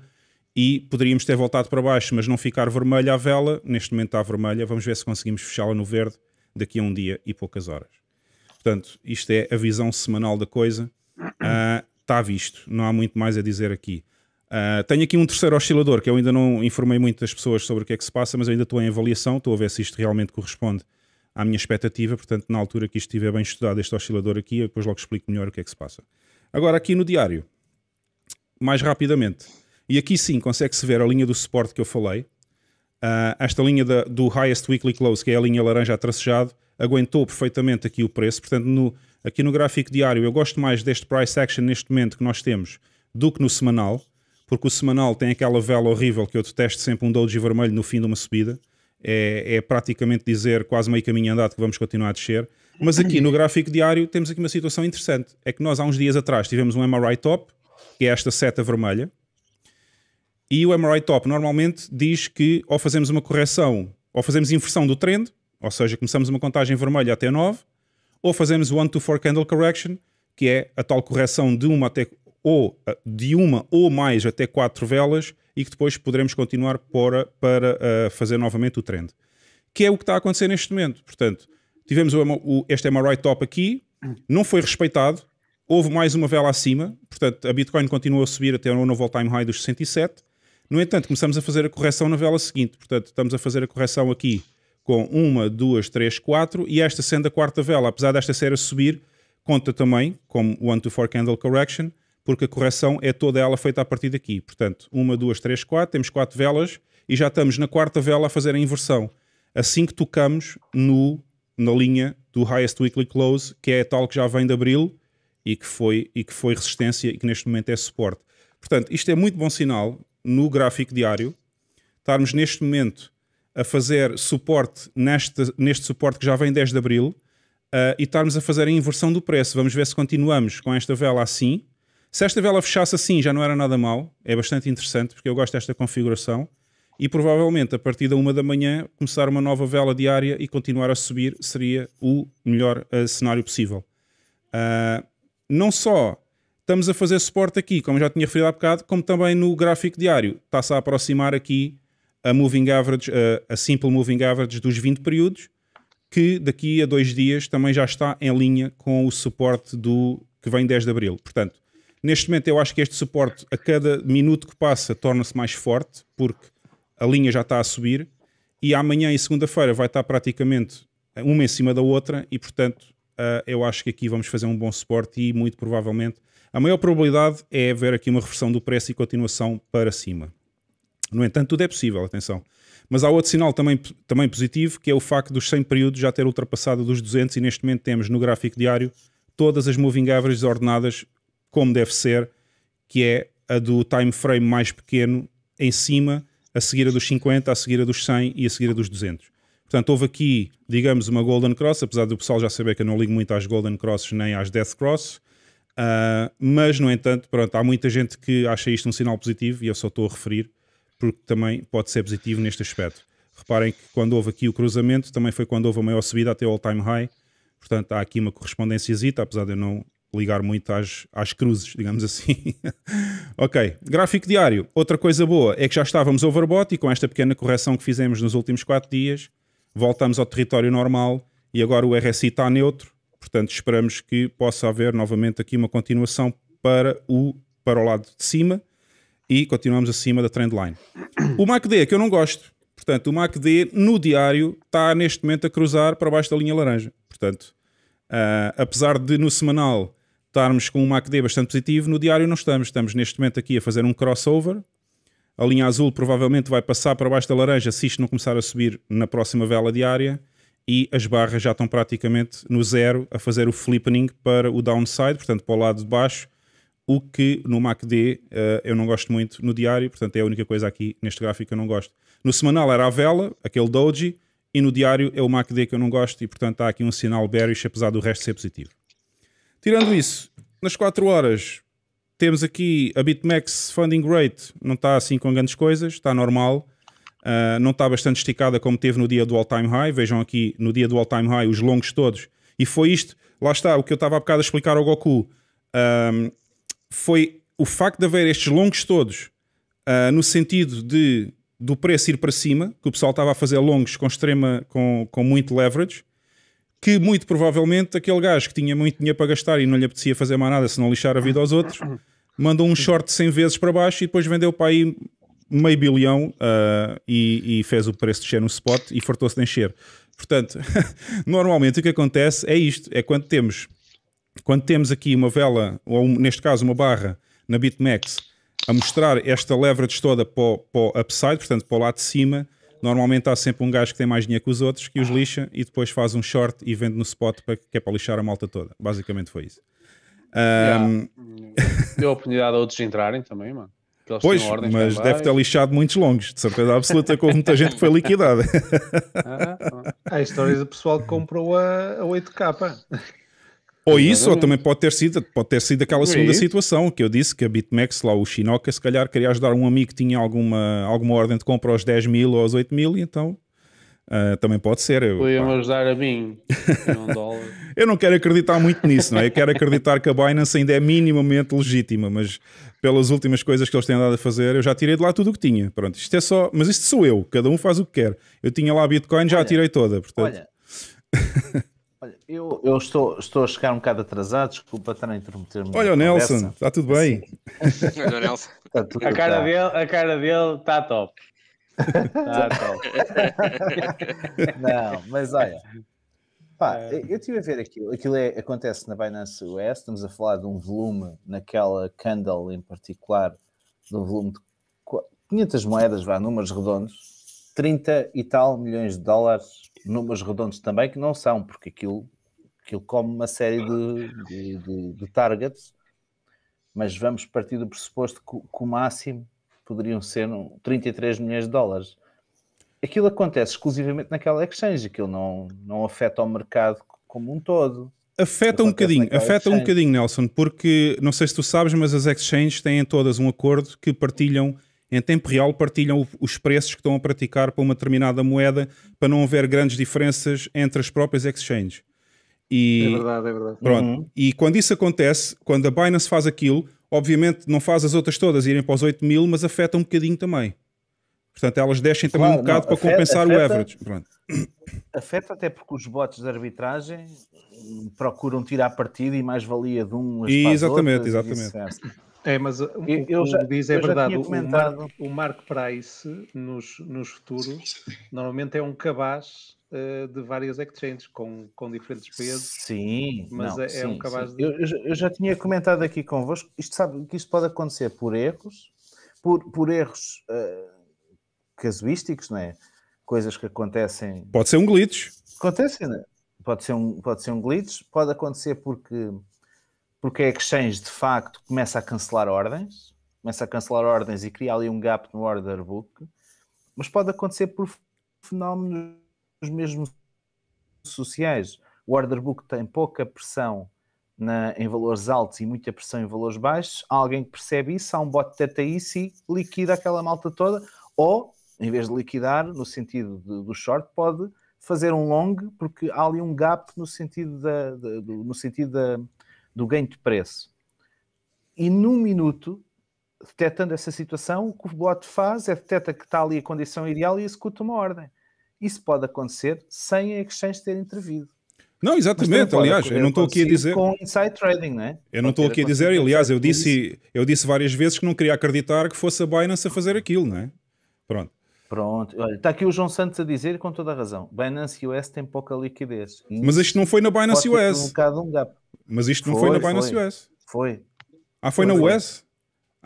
[SPEAKER 3] e poderíamos ter voltado para baixo, mas não ficar vermelha a vela. Neste momento está vermelha, vamos ver se conseguimos fechá-la no verde daqui a um dia e poucas horas. Portanto, isto é a visão semanal da coisa. Uh, [CLEARS THROAT] está visto, não há muito mais a dizer aqui. Uh, tenho aqui um terceiro oscilador que eu ainda não informei muitas pessoas sobre o que é que se passa, mas ainda estou em avaliação, estou a ver se isto realmente corresponde à minha expectativa, portanto, na altura que isto estiver bem estudado, este oscilador aqui, eu depois logo explico melhor o que é que se passa. Agora, aqui no diário, mais rapidamente, e aqui sim consegue-se ver a linha do suporte que eu falei, uh, esta linha da, do Highest Weekly Close, que é a linha laranja a tracejado, aguentou perfeitamente aqui o preço, portanto, no, aqui no gráfico diário, eu gosto mais deste price action neste momento que nós temos do que no semanal, porque o semanal tem aquela vela horrível que eu detesto sempre um doji vermelho no fim de uma subida é, é praticamente dizer quase meio caminho andado que vamos continuar a descer. Mas aqui no gráfico diário temos aqui uma situação interessante. É que nós há uns dias atrás tivemos um MRI top, que é esta seta vermelha, e o MRI top normalmente diz que ou fazemos uma correção, ou fazemos inversão do trend, ou seja, começamos uma contagem vermelha até 9, ou fazemos one to four candle correction, que é a tal correção de uma até ou eh, de uma ou mais até quatro velas e que depois poderemos continuar para, para uh, fazer novamente o trend. Que é o que está a acontecer neste momento. Portanto, tivemos o, o, este MRI top aqui, não foi respeitado, houve mais uma vela acima, portanto a Bitcoin continua a subir até um novo all-time high dos 67. No entanto, começamos a fazer a correção na vela seguinte, portanto estamos a fazer a correção aqui com uma, duas, três, quatro, e esta sendo a quarta vela, apesar desta ser a subir, conta também como One to Four Candle Correction, porque a correção é toda ela feita a partir daqui. Portanto, uma, duas, três, quatro, temos quatro velas e já estamos na quarta vela a fazer a inversão. Assim que tocamos no, na linha do Highest Weekly Close, que é a tal que já vem de abril e que, foi, e que foi resistência e que neste momento é suporte. Portanto, isto é muito bom sinal no gráfico diário, estarmos neste momento a fazer suporte neste, neste suporte que já vem 10 de abril uh, e estarmos a fazer a inversão do preço. Vamos ver se continuamos com esta vela assim se esta vela fechasse assim já não era nada mal, é bastante interessante porque eu gosto desta configuração e provavelmente a partir da uma da manhã começar uma nova vela diária e continuar a subir seria o melhor uh, cenário possível. Uh, não só estamos a fazer suporte aqui, como já tinha referido há bocado, como também no gráfico diário está-se a aproximar aqui a moving average, uh, a simple moving average dos 20 períodos, que daqui a dois dias também já está em linha com o suporte do que vem 10 de abril. Portanto, Neste momento, eu acho que este suporte, a cada minuto que passa, torna-se mais forte, porque a linha já está a subir. E amanhã e segunda-feira vai estar praticamente uma em cima da outra, e portanto, uh, eu acho que aqui vamos fazer um bom suporte. E muito provavelmente, a maior probabilidade é haver aqui uma reversão do preço e continuação para cima. No entanto, tudo é possível, atenção. Mas há outro sinal também, também positivo, que é o facto dos 100 períodos já ter ultrapassado dos 200 e neste momento temos no gráfico diário todas as moving averages ordenadas como deve ser, que é a do time frame mais pequeno em cima, a seguir a dos 50, a seguir a dos 100 e a seguir a dos 200. Portanto, houve aqui, digamos, uma Golden Cross, apesar do pessoal já saber que eu não ligo muito às Golden Crosses nem às Death Cross, uh, mas, no entanto, pronto, há muita gente que acha isto um sinal positivo e eu só estou a referir, porque também pode ser positivo neste aspecto. Reparem que quando houve aqui o cruzamento, também foi quando houve a maior subida até o all-time high, portanto há aqui uma correspondência, apesar de eu não ligar muito às, às cruzes, digamos assim. [LAUGHS] ok, gráfico diário. Outra coisa boa é que já estávamos overbought e com esta pequena correção que fizemos nos últimos 4 dias, voltamos ao território normal e agora o RSI está neutro, portanto esperamos que possa haver novamente aqui uma continuação para o, para o lado de cima e continuamos acima da trendline. O MACD, é que eu não gosto, portanto o MACD no diário está neste momento a cruzar para baixo da linha laranja, portanto... Uh, apesar de no semanal estarmos com um MACD bastante positivo, no diário não estamos. Estamos neste momento aqui a fazer um crossover. A linha azul provavelmente vai passar para baixo da laranja se isto não começar a subir na próxima vela diária. E as barras já estão praticamente no zero a fazer o flipping para o downside, portanto para o lado de baixo. O que no MACD uh, eh, eu não gosto muito no diário, portanto é a única coisa aqui neste gráfico que eu não gosto. No semanal era a vela, aquele doji, e no diário é o MACD que eu não gosto e portanto há aqui um sinal bearish apesar do resto ser positivo. Tirando isso, nas 4 horas temos aqui a BitMEX Funding Rate, não está assim com grandes coisas, está normal. Uh, não está bastante esticada como teve no dia do all-time high. Vejam aqui no dia do all-time high os longos todos. E foi isto, lá está, o que eu estava a bocado a explicar ao Goku. Ah, foi o facto de haver estes longos todos, uh, no sentido de do preço ir para cima, que o pessoal estava a fazer longos com extrema, com, com muito leverage, que muito provavelmente aquele gajo que tinha muito dinheiro para gastar e não lhe apetecia fazer mais nada se não lixar a vida aos outros, [COUGHS] mandou um short 100 vezes para baixo e depois vendeu para aí meio bilhão uh, e, e, fez o preço descer no spot e fartou-se de encher. Portanto, [LAUGHS] normalmente o que acontece é isto: é quando temos, quando temos aqui uma vela, ou neste caso uma barra na BitMEX, a mostrar esta leverage toda para o, para o upside, portanto para o lado de cima, normalmente há sempre um gajo que tem mais dinheiro que os outros, que os lixa e depois faz um short e vende no spot para, que é para lixar a malta toda. Basicamente foi isso. Um...
[SPEAKER 4] [LAUGHS] Deu a oportunidade a outros entrarem também, mano. Pois, mas
[SPEAKER 3] deve ter lixado muitos longos, de certeza absoluta, que houve muita gente que foi liquidada. [LAUGHS] Há história histórias do
[SPEAKER 1] pessoal que comprou a, a 8K.
[SPEAKER 3] Ou isso, ou também pode ter sido, pode ter sido aquela é segunda situação que eu disse que a BitMEX, lá o Shinoka, se calhar queria ajudar um amigo que tinha alguma, alguma ordem de compra aos 10 mil ou aos 8 mil, e então uh, também pode ser. Podiam
[SPEAKER 4] ajudar a mim. [LAUGHS] Um
[SPEAKER 3] eu não quero acreditar muito nisso, não é? Eu quero acreditar que a Binance ainda é minimamente legítima, mas pelas últimas coisas que eles têm andado a fazer, eu já tirei de lá tudo o que tinha. Pronto, isto é só, mas isto sou eu, cada um faz o que quer. Eu tinha lá a Bitcoin, já olha, a tirei toda, portanto.
[SPEAKER 5] Olha. [LAUGHS] Eu, eu estou, estou, a chegar um bocado atrasado, desculpa estar a interromper-me.
[SPEAKER 4] Olha o Nelson,
[SPEAKER 3] conversa. está tudo bem. Olha o Nelson. a, cara dele,
[SPEAKER 5] a
[SPEAKER 4] cara dele está top. Está [LAUGHS] top.
[SPEAKER 5] Não, mas olha. Pá, é. eu estive a ver aquilo. Aquilo é, acontece na Binance US. Estamos a falar de um volume, naquela candle em particular, de um volume de 500 moedas, vá, números redondos, 30 e tal milhões de dólares, números redondos também, que não são, porque aquilo aquilo come uma série de, de, de, de targets, mas vamos partir do pressuposto que, que o máximo poderiam ser 33 milhões de dólares. Aquilo acontece exclusivamente naquela exchange, aquilo não, não afeta o mercado como um todo.
[SPEAKER 3] Afeta um bocadinho, afeta exchange. um bocadinho, Nelson, porque não sei se tu sabes, mas as exchanges têm todas um acordo que partilham, em tempo real, partilham os preços que estão a praticar para uma determinada moeda para não haver grandes diferenças entre as próprias exchanges. E, é verdade, é verdade. Pronto. Uhum. E quando isso acontece, quando a Binance faz aquilo, obviamente não faz as outras todas irem para os 8 mil, mas afeta um bocadinho também. Portanto, elas deixem claro, também um bocado para afeta, compensar afeta, o average. Pronto.
[SPEAKER 5] Afeta até porque os bots de arbitragem procuram tirar partido e mais valia de um.
[SPEAKER 1] E, exatamente, outras, exatamente. É, é mas eu, o já, diz é verdade. O Mark, o Mark Price nos, nos futuros normalmente é um cabaz eh, de várias exchanges com, com diferentes pesos Sim, mas não, é, é sim, um cabaz de. Eu, eu,
[SPEAKER 5] já tinha comentado aqui convosco, isto sabe que isto pode acontecer por erros, por, por erros uh, casuísticos, não é? Coisas que acontecem.
[SPEAKER 3] Pode ser um glitch.
[SPEAKER 5] Acontece, não é? Pode ser um, pode ser um glitch, pode acontecer porque, porque a exchange de facto começa a cancelar ordens começa a cancelar ordens e cria ali um gap no order book, mas pode acontecer por fenómenos mesmo sociais. O order book tem pouca pressão na, em valores altos e muita pressão em valores baixos. Há alguém que percebe isso, há um bot teta isso e liquida aquela malta toda, ou em vez de liquidar no sentido de, do short, pode fazer um long, porque há ali um gap no sentido, da, da, do, no sentido da, do ganho de preço. E num minuto, detectando essa situação, o que o bot faz é detecta que está ali a condição ideal e executa uma ordem. Isso pode acontecer sem a exchange ter intervido.
[SPEAKER 3] Não, exatamente, aliás, eu não estou aqui a dizer. Com
[SPEAKER 5] inside trading, né?
[SPEAKER 3] Eu não estou aqui a dizer, aliás, eu disse, eu disse várias vezes que não queria acreditar que fosse a Binance a fazer aquilo, né? Pronto. Pronto,
[SPEAKER 5] olha, está aqui o João Santos a dizer, com toda a razão, Binance US tem pouca liquidez.
[SPEAKER 3] Mas isto não foi na Binance US. Um um Mas isto não foi, foi na Binance foi. US. Foi. Ah, foi, foi na US?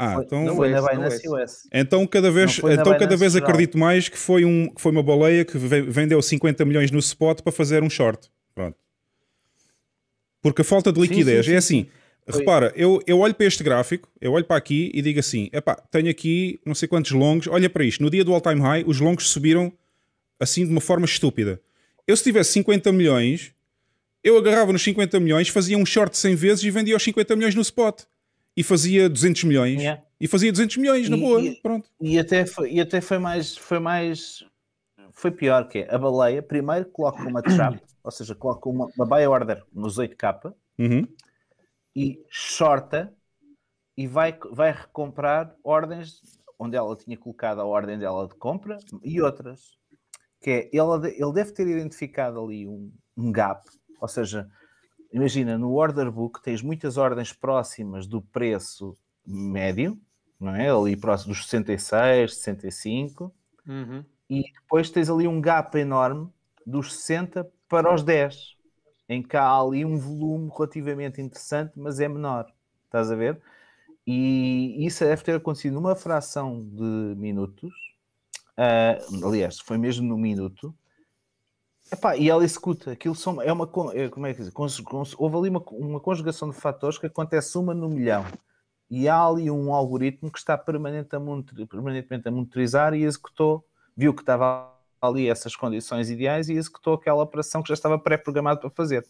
[SPEAKER 3] Ah, foi, então, não foi é na US. Então, é então cada vez, então, cada vez acredito mais que foi, um, que foi uma baleia que vendeu 50 milhões no spot para fazer um short. Pronto. Porque a falta de liquidez sim, é sim, assim, sim. é assim. Foi. Repara, eu, eu olho para este gráfico, eu olho para aqui e digo assim: epá, tenho aqui não sei quantos longos, olha para isto. No dia do all time high, os longos subiram assim de uma forma estúpida. Eu se tivesse 50 milhões, eu agarrava nos 50 milhões, fazia um short 100 vezes e vendia os 50 milhões no spot e fazia 200 milhões. Yeah. E fazia 200 milhões, e, na boa. E, Pronto.
[SPEAKER 5] E até, foi, e até foi mais. Foi mais foi pior que é, a baleia primeiro coloca uma trap, [COUGHS] ou seja, coloca uma, uma buy order nos 8k uhum. e shorta e vai, vai recomprar ordens onde ela tinha colocado a ordem dela de compra e outras. Que é, ele, ele deve ter identificado ali um, um gap, ou seja, imagina, no order book tens muitas ordens próximas do preço médio, não é? Ali próximo dos 66, 65, uhum. e depois tens ali um gap enorme dos 60 para os 10, em que há ali um volume relativamente interessante, mas é menor. Estás a ver? E isso deve ter acontecido numa fração de minutos. Uh, aliás, foi mesmo no minuto Epá, e ela executa, aquilo são, é uma, é, como é que diz, houve ali uma, uma conjugação de fatores que acontece uma no milhão. E há ali um algoritmo que está permanente a monitor, permanentemente a monitorizar e executou, viu que estava ali essas condições ideais e executou aquela operação que já estava pré-programado para fazer.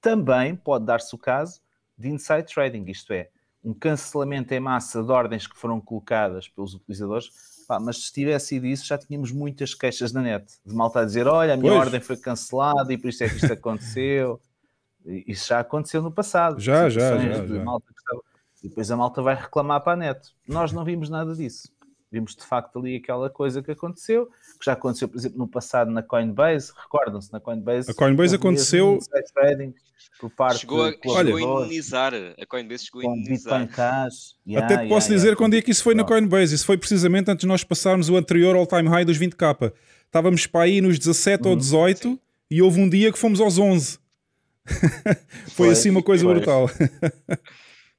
[SPEAKER 5] Também pode dar-se o caso de inside trading, isto é, um cancelamento em massa de ordens que foram colocadas pelos utilizadores Pá, mas se tivesse sido isso, já tínhamos muitas queixas na net. De malta a dizer: olha, a minha pois. ordem foi cancelada e por isso é que isto aconteceu. isso já aconteceu no passado. Já, já, já, já. Malta, depois a malta vai reclamar para a net. Nós não vimos nada disso. Vimos de facto ali aquela coisa que aconteceu, que já aconteceu, por exemplo, no passado na Coinbase. Recordam-se, na Coinbase. A Coinbase aconteceu. Trading por parte chegou a, chegou a imunizar. A Coinbase chegou a imunizar. Cash. Yeah, Até te posso yeah, dizer
[SPEAKER 3] yeah. quando é que isso foi Pronto. na Coinbase. Isso foi precisamente antes de nós passarmos o anterior all-time high dos 20k. Estávamos para aí nos 17 uhum. ou 18 Sim. e houve um dia que fomos aos 11. [LAUGHS] foi, foi assim uma coisa foi. brutal.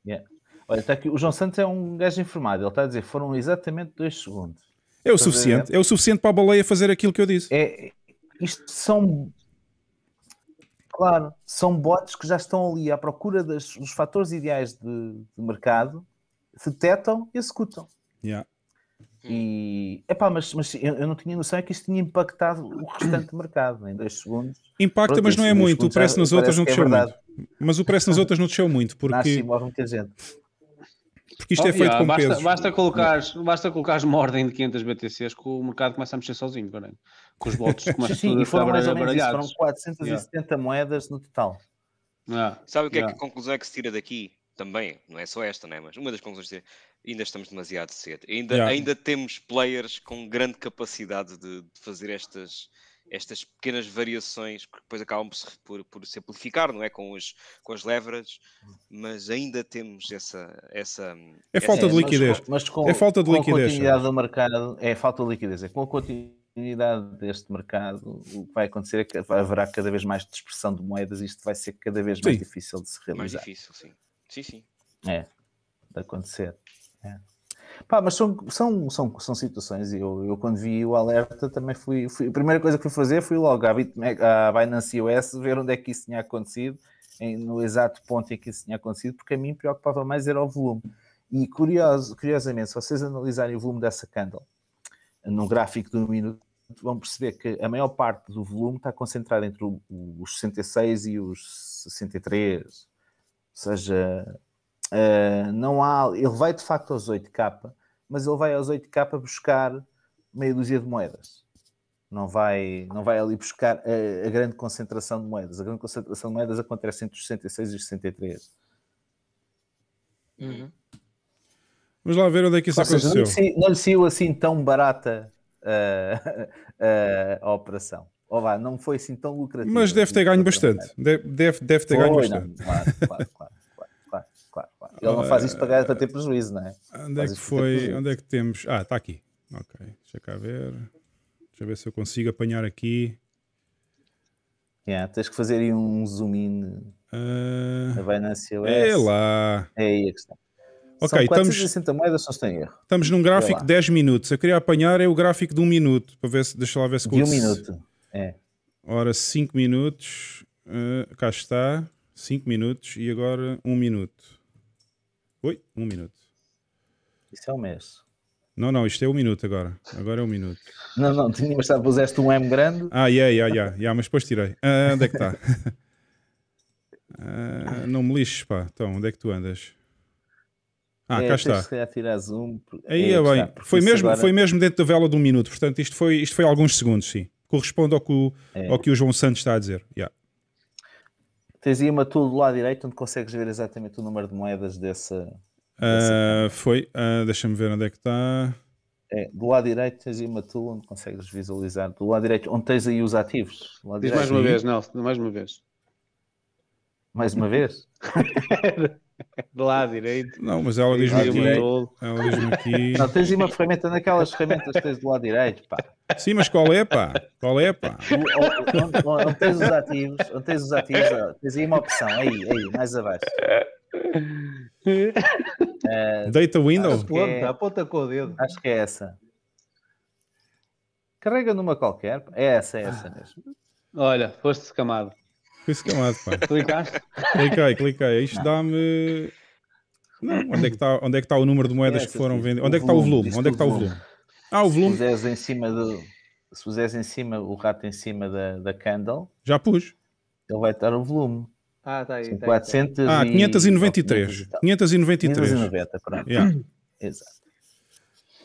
[SPEAKER 3] yeah.
[SPEAKER 5] [LAUGHS] Olha, está aqui, o João Santos é um gajo informado, ele está a dizer, foram exatamente dois segundos.
[SPEAKER 3] É o está suficiente, é o suficiente para a baleia fazer aquilo que eu disse. É, isto
[SPEAKER 5] são Claro, são bots que já estão ali à procura das, dos fatores ideais de, de mercado, detectam e executam. Yeah. E,
[SPEAKER 3] epá, mas, mas
[SPEAKER 5] eu, eu, não tinha noção é que isto tinha impactado o restante mercado em dois segundos. Impacta, Pronto, mas não é muito. O preço é- nas outras não é desceu é muito.
[SPEAKER 3] Mas o preço nas outras não desceu muito, porque. [LAUGHS] Nasce e
[SPEAKER 5] morre muita gente.
[SPEAKER 3] Porque isto oh, é feito com basta, pesos.
[SPEAKER 5] Basta colocar basta
[SPEAKER 4] uma ordem de 500 BTCs que o mercado começa a mexer sozinho, caralho. Com os votos [LAUGHS] começam sim, sim, e foram foram 470
[SPEAKER 5] yeah. moedas no total.
[SPEAKER 4] Yeah. Sabe o que é que a
[SPEAKER 5] conclusão é que se tira
[SPEAKER 2] daqui? Também, não é só esta, né? mas uma das conclusões é ainda estamos demasiado cedo. Ainda, ainda temos players com grande capacidade de, de fazer estas estas pequenas variações que depois acabam por, por simplificar, não é? Com, os, com as levras, hum. mas ainda
[SPEAKER 5] temos essa. essa é falta essa, de liquidez. Mas, mas com, é falta de com liquidez. a continuidade do mercado, é falta de liquidez. É com a continuidade deste mercado, o que vai acontecer é que haverá cada vez mais dispersão de moedas e isto vai ser cada vez sim. mais difícil de se realizar. Mais difícil, sim. Sim, sim. É, de acontecer. É. Pá, mas são, são, são, são situações, e eu, eu quando vi o alerta também fui, fui, A primeira coisa que fui fazer fui logo à, Bitmax, à Binance US ver onde é que isso tinha acontecido, em, no exato ponto em que isso tinha acontecido, porque a mim preocupava mais era o volume. E curioso, curiosamente, se vocês analisarem o volume dessa candle, no gráfico do minuto, vão perceber que a maior parte do volume está concentrada entre os 66 e os 63, ou seja, Uh, não há, ele vai de facto aos 8K, mas ele vai aos 8K buscar meia dúzia de moedas. Não vai, não vai ali buscar a, a grande concentração de moedas. A grande concentração de moedas acontece entre os 66 e os 63.
[SPEAKER 3] Uhum. Vamos lá ver onde é que isso Ou aconteceu. não, lhe
[SPEAKER 5] saiu, assim tão barata uh, uh, a operação. Ou vá, não foi assim tão lucrativo. Mas deve ter ganho bastante.
[SPEAKER 3] Deve, deve, deve ter foi, ganho bastante. Não, claro, claro. claro.
[SPEAKER 5] Ele não faz isto para, ah, para ter prejuízo, não é? Onde é que foi?
[SPEAKER 3] Onde é que temos? Ah, está aqui. Ok, deixa cá ver. Deixa ver se eu consigo apanhar aqui.
[SPEAKER 5] Yeah, tens que fazer aí um zoom in uh, ah, na Binance US. É lá. É aí a questão. Ok, são 460 estamos, moedas, só se tem erro. Estamos num gráfico de 10
[SPEAKER 3] minutos. Eu queria apanhar é o gráfico de 1 um minuto. Para ver se, deixa lá ver se consigo. De 1 um minuto. É. Ora, 5 minutos. Uh, cá está. 5 minutos e agora 1 um minuto. Oi, um minuto.
[SPEAKER 5] Isso é o mês.
[SPEAKER 3] Não, não, isto é um minuto agora. Agora é um minuto. [LAUGHS] Não, não, tinha gostado, puseste um M grande. Ah, yeah, yeah, yeah, yeah mas depois tirei. Uh, onde é que está? Uh, [LAUGHS] ah, não me lixes, pá. Então, onde é que tu andas? Ah, é, cá está.
[SPEAKER 5] tirar zoom. Aí é, é bem. Está, foi, mesmo, agora... foi
[SPEAKER 3] mesmo dentro da vela de um minuto. Portanto, isto foi, isto foi alguns segundos, sim. Corresponde ao que o, é. ao que o João Santos está a dizer. Yeah.
[SPEAKER 5] Tens aí uma tool do lado direito onde consegues ver exatamente o número de moedas dessa.
[SPEAKER 3] Uh, foi, uh, deixa-me ver onde é que está.
[SPEAKER 5] É, do lado direito tens aí uma tool onde consegues visualizar. Do lado direito, onde tens aí os ativos. Diz direito, mais uma vez,
[SPEAKER 4] Nelson, mais uma vez.
[SPEAKER 5] Mais uma vez? [LAUGHS] [LAUGHS] do lado direito.
[SPEAKER 4] Não, mas ela é diz-me aqui. Ela
[SPEAKER 3] é diz aqui. [LAUGHS] Não,
[SPEAKER 5] tens uma ferramenta naquelas ferramentas que tens do lado direito, pá. Sim, mas qual é, pá? Qual é, pá? Onde, onde, onde tens os ativos, onde tens os ativos, tens aí uma opção, aí, aí, mais abaixo. Uh, [LAUGHS] Data window? É, aponta, é, aponta com o dedo. Acho que é essa. Carrega numa qualquer. É essa, é essa mesmo.
[SPEAKER 4] Olha, foste-se camado.
[SPEAKER 3] Foi escamado, é pá. Clicaste? Cliquei, cliquei. Isto dá-me. Não, onde é que está é tá o número de moedas que foram vendidas? Onde é que está o volume? Onde é que está o volume?
[SPEAKER 5] Ah, o volume. Se puseres em cima do. Se puseres em cima o rato em cima da, da candle. Já pus. Ele vai estar o volume. Ah, está aí. São tá 400 aí. Tá ah, e... Ah, 593. 593. 590, pronto. Yeah. Exato.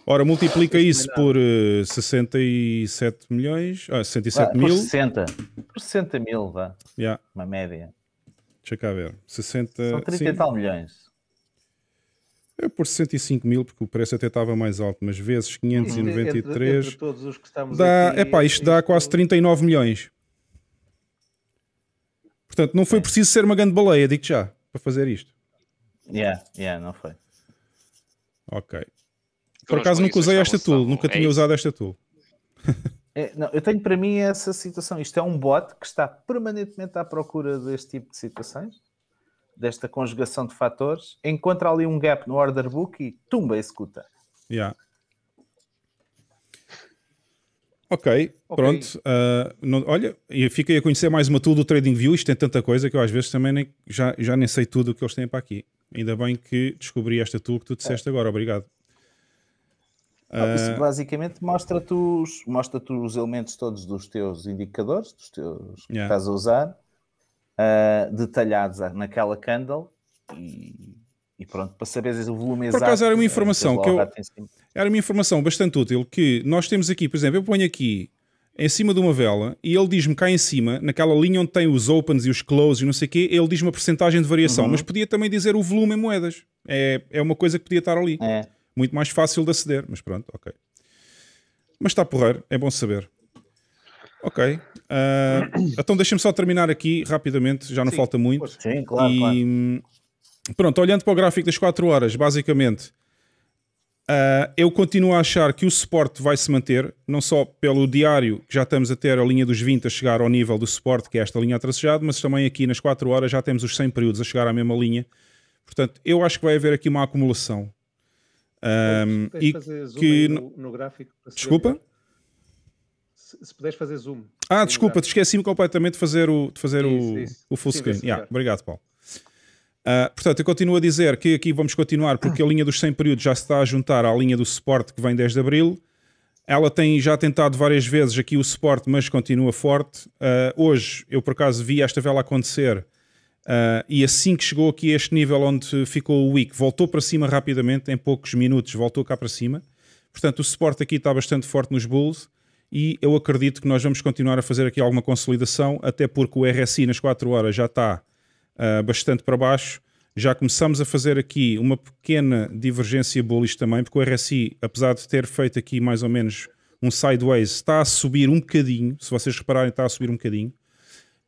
[SPEAKER 3] Ora, multiplica isso por uh, eh, 67 milhões, ah, 67 ah, mil. Por 60,
[SPEAKER 5] por 60 mil, vá. Yeah. Uma média.
[SPEAKER 3] Deixa cá ver. 60, São 30 sim. e tal milhões. É por 65 mil, porque o preço até estava mais alto, mas vezes 593. Entre, entre todos os que estamos dá, aqui, epá, isto dá quase 39 milhões. Portanto, não foi preciso ser uma grande baleia, digo já, para fazer isto. Yeah, yeah, não foi. Ok.
[SPEAKER 5] Por acaso nunca usei é esta
[SPEAKER 3] tool, nunca é tinha usado esta tool.
[SPEAKER 5] É, não, eu tenho para mim essa situação. Isto é um bot que está permanentemente à procura deste tipo de situações, desta conjugação de fatores, encontra ali um gap no order book e tumba executa.
[SPEAKER 3] Yeah. Ok, pronto. Uh, não, olha, eu fiquei a conhecer mais uma tool do TradingView. Isto tem tanta coisa que eu às vezes também nem, já, já nem sei tudo o que eles têm para aqui. Ainda bem que descobri esta tool que tu disseste é. agora. Obrigado isso eh,
[SPEAKER 5] basicamente mostra-te os, mostra os elementos todos dos teus indicadores, dos teus que yeah. estás a usar, uh, detalhados naquela candle e,
[SPEAKER 3] e, pronto, para saberes o volume exato. Por acaso era uma informação que eu, era uma informação bastante útil que nós temos aqui, por exemplo, eu ponho aqui em cima de uma vela e ele diz-me cá em cima, naquela linha onde tem os opens e os closes e não sei o quê, ele diz uma porcentagem de variação, uhum. mas podia também dizer o volume em moedas. É, é uma coisa que podia estar ali. É muito mais fácil de aceder. Mas pronto, ok. Mas está porreiro, é bom saber. Ok. Uh, então deixa-me só terminar aqui rapidamente, já não Sim. falta muito. Sim, claro, e, claro. Hum, pronto, olhando para o gráfico das 4 horas, basicamente, uh, eu continuo a achar que o suporte vai se manter, não só pelo diário, que já estamos a ter a linha dos 20 a chegar ao nível do suporte, que é esta linha tracejada, mas também aqui nas 4 horas já temos os 100 períodos a chegar à mesma linha. Portanto, eu acho que vai haver aqui uma acumulação. Um, e que no, no gráfico desculpa
[SPEAKER 1] se, se puderes fazer zoom ah desculpa te esqueci-me
[SPEAKER 3] completamente de fazer o de fazer isso, o, isso. o full Sim, screen yeah, obrigado Paulo Uh, portanto, eu continuo a dizer que aqui vamos continuar porque a linha dos 100 períodos já se está a juntar à linha do suporte que vem desde abril. Ela tem já tentado várias vezes aqui o suporte, mas continua forte. Uh, hoje, eu por acaso vi esta vela acontecer Uh, e assim que chegou aqui a este nível onde ficou o week voltou para cima rapidamente, em poucos minutos voltou cá para cima. Portanto, o suporte aqui está bastante forte nos Bulls e eu acredito que nós vamos continuar a fazer aqui alguma consolidação, até porque o RSI nas 4 horas já está uh, bastante para baixo. Já começamos a fazer aqui uma pequena divergência bullish também, porque o RSI, apesar de ter feito aqui mais ou menos um sideways, está a subir um bocadinho. Se vocês repararem, está a subir um bocadinho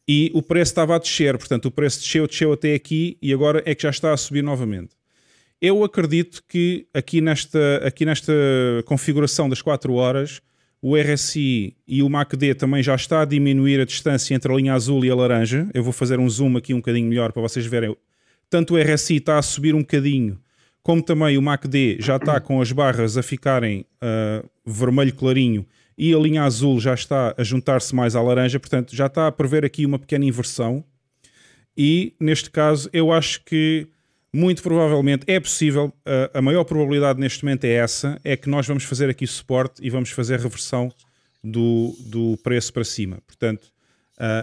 [SPEAKER 3] e o preço estava a descer, portanto o preço desceu, desceu até aqui e agora é que já está a subir novamente. Eu acredito que aqui nesta, aqui nesta configuração das 4 horas, o RSI e o MACD também já está a diminuir a distância entre a linha azul e a laranja. Eu vou fazer um zoom aqui um bocadinho melhor para vocês verem. Tanto o RSI está a subir um bocadinho, como também o MACD já está com as barras a ficarem uh, vermelho clarinho e a linha azul já está a juntar-se mais à laranja, portanto já está a prever aqui uma pequena inversão. E neste caso, eu acho que muito provavelmente é possível, a, maior probabilidade neste momento é essa: é que nós vamos fazer aqui suporte e vamos fazer reversão do, do preço para cima. Portanto,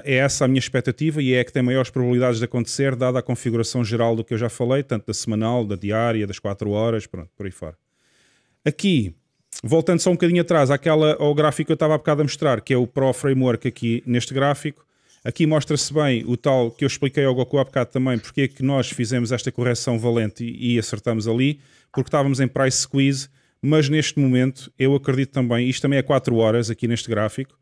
[SPEAKER 3] é essa a minha expectativa e é a que tem maiores probabilidades de acontecer, dada a configuração geral do que eu já falei, tanto da semanal, da diária, das 4 horas, pronto, por aí fora. Aqui voltando só um bocadinho atrás àquela, ao gráfico que eu estava há bocado a mostrar, que é o Pro Framework aqui neste gráfico. Aqui mostra-se bem o tal que eu expliquei ao Goku há bocado também, porque é que nós fizemos esta correção valente e, e acertamos ali, porque estávamos em price squeeze, mas neste momento eu acredito também, isto também é 4 horas aqui neste gráfico,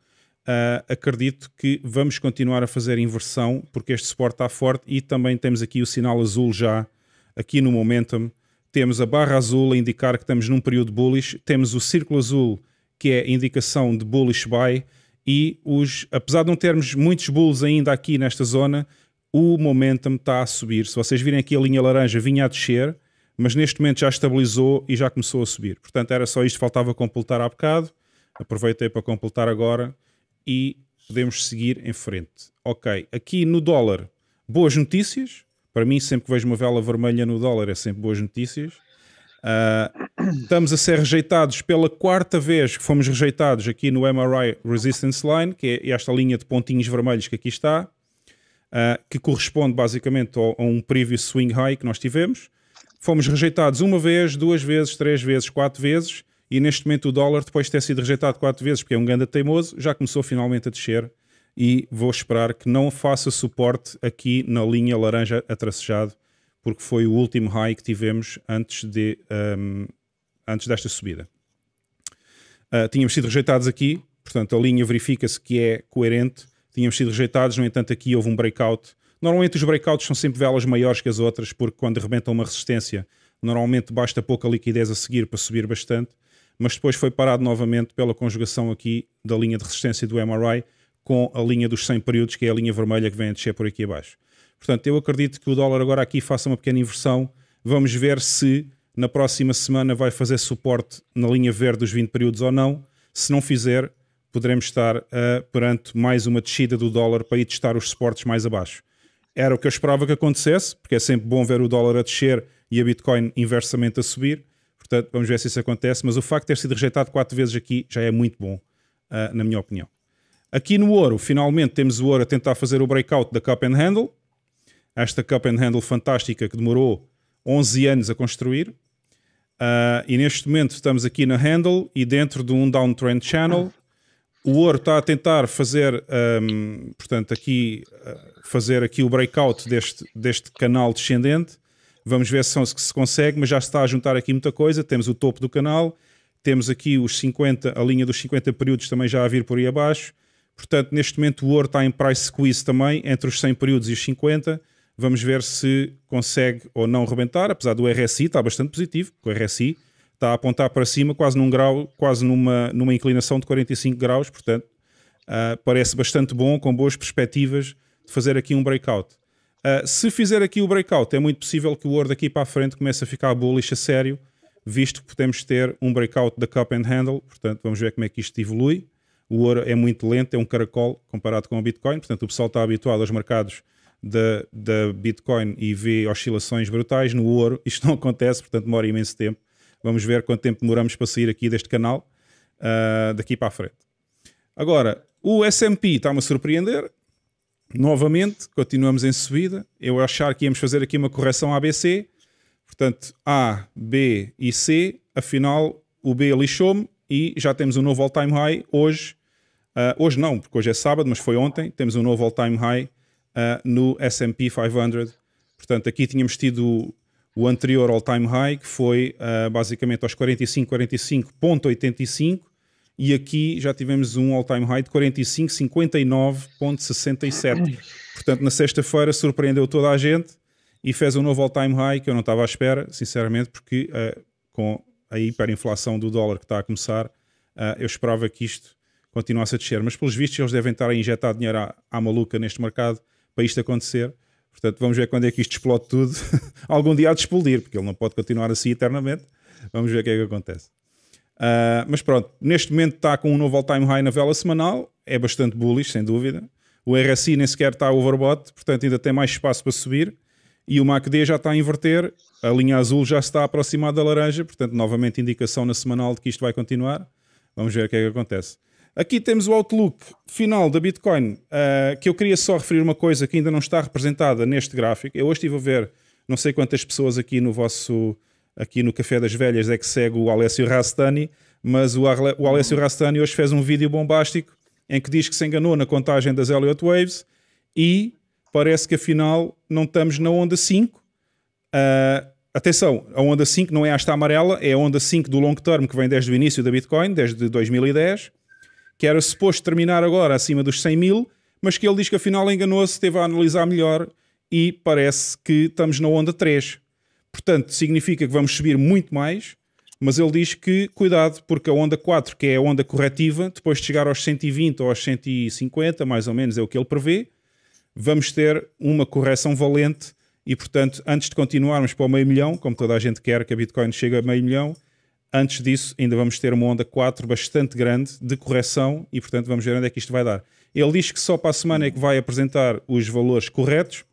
[SPEAKER 3] uh, acredito que vamos continuar a fazer inversão, porque este suporte está forte e também temos aqui o sinal azul já, aqui no momentum, temos a barra azul a indicar que estamos num período bullish, temos o círculo azul que é indicação de bullish buy e os, apesar de não termos muitos bulls ainda aqui nesta zona, o momentum está a subir. Se vocês virem aqui a linha laranja vinha a descer, mas neste momento já estabilizou e já começou a subir. Portanto, era só isto faltava completar há bocado. Aproveitei para completar agora e podemos seguir em frente. Ok, aqui no dólar, boas notícias. Para mim, sempre que vejo uma vela vermelha no dólar, é sempre boas notícias. Uh, estamos a ser rejeitados pela quarta vez que fomos rejeitados aqui no MRI Resistance Line, que é esta linha de pontinhos vermelhos que aqui está, uh, que corresponde basicamente ao, a um previous swing high que nós tivemos. Fomos rejeitados uma vez, duas vezes, três vezes, quatro vezes, e neste momento o dólar, depois de ter sido rejeitado quatro vezes, porque é um ganda teimoso, já começou finalmente a descer e vou esperar que não faça suporte aqui na linha laranja a tracejado, porque foi o último high que tivemos antes, de, um, ehm, antes desta subida. Uh, tínhamos sido rejeitados aqui, portanto a linha verifica-se que é coerente. Tínhamos sido rejeitados, no entanto, aqui houve um breakout. Normalmente os breakouts são sempre velas maiores que as outras, porque quando arrebentam uma resistência, normalmente basta pouca liquidez a seguir para subir bastante, mas depois foi parado novamente pela conjugação aqui da linha de resistência do MRI, com a linha dos 100 períodos, que é a linha vermelha que vem a descer por aqui abaixo. Portanto, eu acredito que o dólar agora aqui faça uma pequena inversão. Vamos ver se na próxima semana vai fazer suporte na linha verde dos 20 períodos ou não. Se não fizer, poderemos estar uh, perante mais uma descida do dólar para ir testar os suportes mais abaixo. Era o que eu esperava que acontecesse, porque é sempre bom ver o dólar a descer e a Bitcoin inversamente a subir. Portanto, vamos ver se isso acontece. Mas o facto de ter sido rejeitado quatro vezes aqui já é muito bom, uh, na minha opinião. Aqui no ouro, finalmente temos o ouro a tentar fazer o breakout da Cup and Handle. Esta Cup and Handle fantástica que demorou 11 anos a construir. Uh, e neste momento estamos aqui na Handle e dentro de um downtrend channel. O ouro está a tentar fazer, um, portanto, aqui, ah, fazer aqui o breakout deste, deste canal descendente. Vamos ver se, se consegue, mas já se está a juntar aqui muita coisa. Temos o topo do canal, temos aqui os 50, a linha dos 50 períodos também já a vir por aí abaixo Portanto, neste momento o ouro está em price squeeze também, entre os 100 períodos e os 50. Vamos ver se consegue ou não rebentar, apesar do RSI está bastante positivo, o RSI está a apontar para cima quase num grau, quase numa, numa inclinação de 45 graus, portanto, uh, parece bastante bom, com boas perspectivas de fazer aqui um breakout. Uh, se fizer aqui o breakout, é muito possível que o ouro daqui para a frente comece a ficar bullish a sério, visto que podemos ter um breakout da cup and handle, portanto, vamos ver como é que isto evolui o ouro é muito lento, é um caracol comparado com o Bitcoin, portanto o pessoal está habituado aos mercados da, da Bitcoin e vê oscilações brutais, no ouro [LAUGHS] isto não acontece, portanto demora imenso tempo. Vamos ver quanto tempo demoramos para sair aqui deste canal, uh, daqui para a frente. Agora, o S&P está-me a surpreender, novamente, continuamos em subida. Eu achar que íamos fazer aqui uma correção ABC, portanto, A, B e C, afinal o B lixou-me e já temos um novo all-time high hoje Uh, hoje não, porque hoje é sábado, mas foi ontem. Temos um novo all-time high uh, no SP 500. Portanto, aqui tínhamos tido o anterior all-time high, que foi uh, basicamente aos 45, 45,85, e aqui já tivemos um all-time high de 45, 59,67. Portanto, na sexta-feira surpreendeu toda a gente e fez um novo all-time high que eu não estava à espera, sinceramente, porque uh, com a hiperinflação do dólar que está a começar, uh, eu esperava que isto continuasse a descer. Mas pelos vistos eles devem estar a injetar dinheiro à, à maluca neste mercado para isto acontecer. Portanto, vamos ver quando é que isto explode tudo. [LAUGHS] Algum dia há de explodir, porque ele não pode continuar assim eternamente. Vamos ver o que é que acontece. Uh, mas pronto, neste momento está com um novo all-time high na vela semanal. É bastante bullish, sem dúvida. O RSI nem sequer está overbought, portanto ainda tem mais espaço para subir. E o MACD já está a inverter. A linha azul já está aproximada da laranja. Portanto, novamente indicação na semanal de que isto vai continuar. Vamos ver o que é que acontece. Aqui temos o outlook final da Bitcoin, uh, que eu queria só referir uma coisa que ainda não está representada neste gráfico. Eu hoje estive a ver não sei quantas pessoas aqui no vosso, aqui no Café das Velhas é que segue o Alessio Rastani, mas o, Arle, o Alessio Rastani hoje fez um vídeo bombástico em que diz que se enganou na contagem das Elliott Waves e parece que afinal não estamos na onda 5. Uh, eh, atenção, a onda 5 não é esta amarela, é a onda 5 do long term que vem desde o início da Bitcoin, desde 2010 que era suposto terminar agora acima dos 100 mil, mas que ele diz que afinal enganou-se, esteve a analisar melhor e parece que estamos na onda 3. Portanto, significa que vamos subir muito mais, mas ele diz que cuidado, porque a onda 4, que é a onda corretiva, depois de chegar aos 120 ou aos 150, mais ou menos é o que ele prevê, vamos ter uma correção valente e, portanto, antes de continuarmos para o meio milhão, como toda a gente quer que a Bitcoin chegue a meio milhão, Antes disso, ainda vamos ter uma onda 4 bastante grande de correção e, portanto, vamos ver onde é que isto vai dar. Ele diz que só para a semana é que vai apresentar os valores corretos.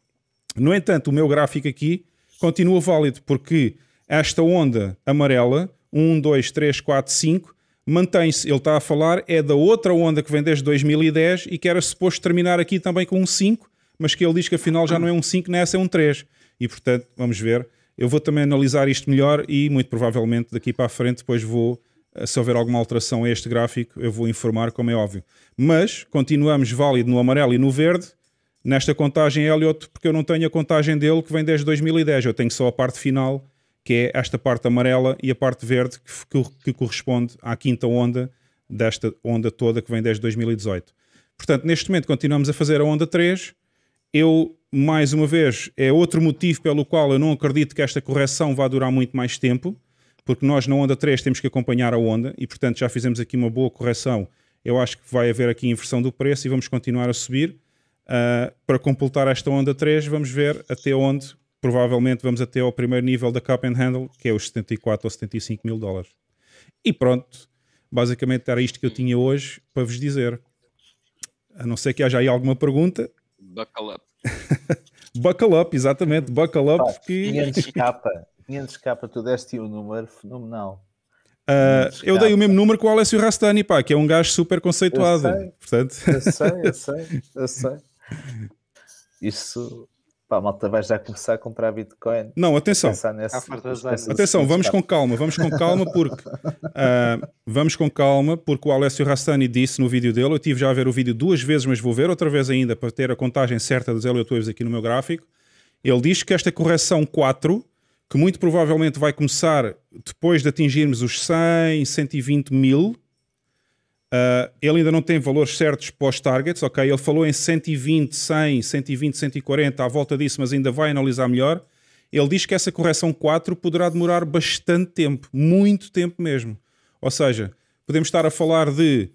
[SPEAKER 3] No entanto, o meu gráfico aqui continua válido porque esta onda amarela, 1, 2, 3, 4, 5, mantém-se. Ele está a falar é da outra onda que vem desde 2010 e que era suposto terminar aqui também com um 5, mas que ele diz que afinal já não é um 5, nessa é um 3. E portanto, vamos ver eu vou também analisar isto melhor e muito provavelmente daqui para a frente depois vou, eh, se houver alguma alteração a este gráfico, eu vou informar, como é óbvio. Mas continuamos válido no amarelo e no verde, nesta contagem Elliot, porque eu não tenho a contagem dele que vem desde 2010, eu tenho só a parte final, que é esta parte amarela e a parte verde que, que, que corresponde à quinta onda, desta onda toda que vem desde 2018. Portanto, neste momento continuamos a fazer a onda 3, eu mais uma vez, é outro motivo pelo qual eu não acredito que esta correção vá durar muito mais tempo, porque nós na onda 3 temos que acompanhar a onda e, portanto, já fizemos aqui uma boa correção. Eu acho que vai haver aqui inversão do preço e vamos continuar a subir. Uh, para completar esta onda 3, vamos ver até onde provavelmente vamos até ao primeiro nível da Cup and Handle, que é os 74 ou 75 mil dólares. E pronto, basicamente era isto que eu tinha hoje para vos dizer. A não ser que haja aí alguma pergunta.
[SPEAKER 5] Buckle up.
[SPEAKER 3] [LAUGHS] Buckle up, exatamente, buckle up. Pá, que...
[SPEAKER 5] 500k, [LAUGHS] tu deste um número fenomenal.
[SPEAKER 3] Uh, eu dei o mesmo número que o Alessio Rastani, pá, que é um gajo super conceituado. Eu sei, portanto... eu sei, eu sei,
[SPEAKER 5] eu [LAUGHS] sei. Isso Pá, malta, vai já começar a comprar Bitcoin. Não, atenção. Nesse,
[SPEAKER 3] atenção, vamos com calma, vamos com calma, porque uh, [LAUGHS] vamos com calma, porque o Alessio Rastani disse no vídeo dele, eu tive já a ver o vídeo duas vezes, mas vou ver outra vez ainda para ter a contagem certa dos Elliot Waves aqui no meu gráfico. Ele diz que esta correção 4, que muito provavelmente vai começar depois de atingirmos os 100, 120 mil, Uh, ele ainda não tem valores certos pós targets, ok? Ele falou em 120, 100, 120, 140, à volta disso, mas ainda vai analisar melhor. Ele diz que essa correção 4 poderá demorar bastante tempo, muito tempo mesmo. Ou seja, podemos estar a falar de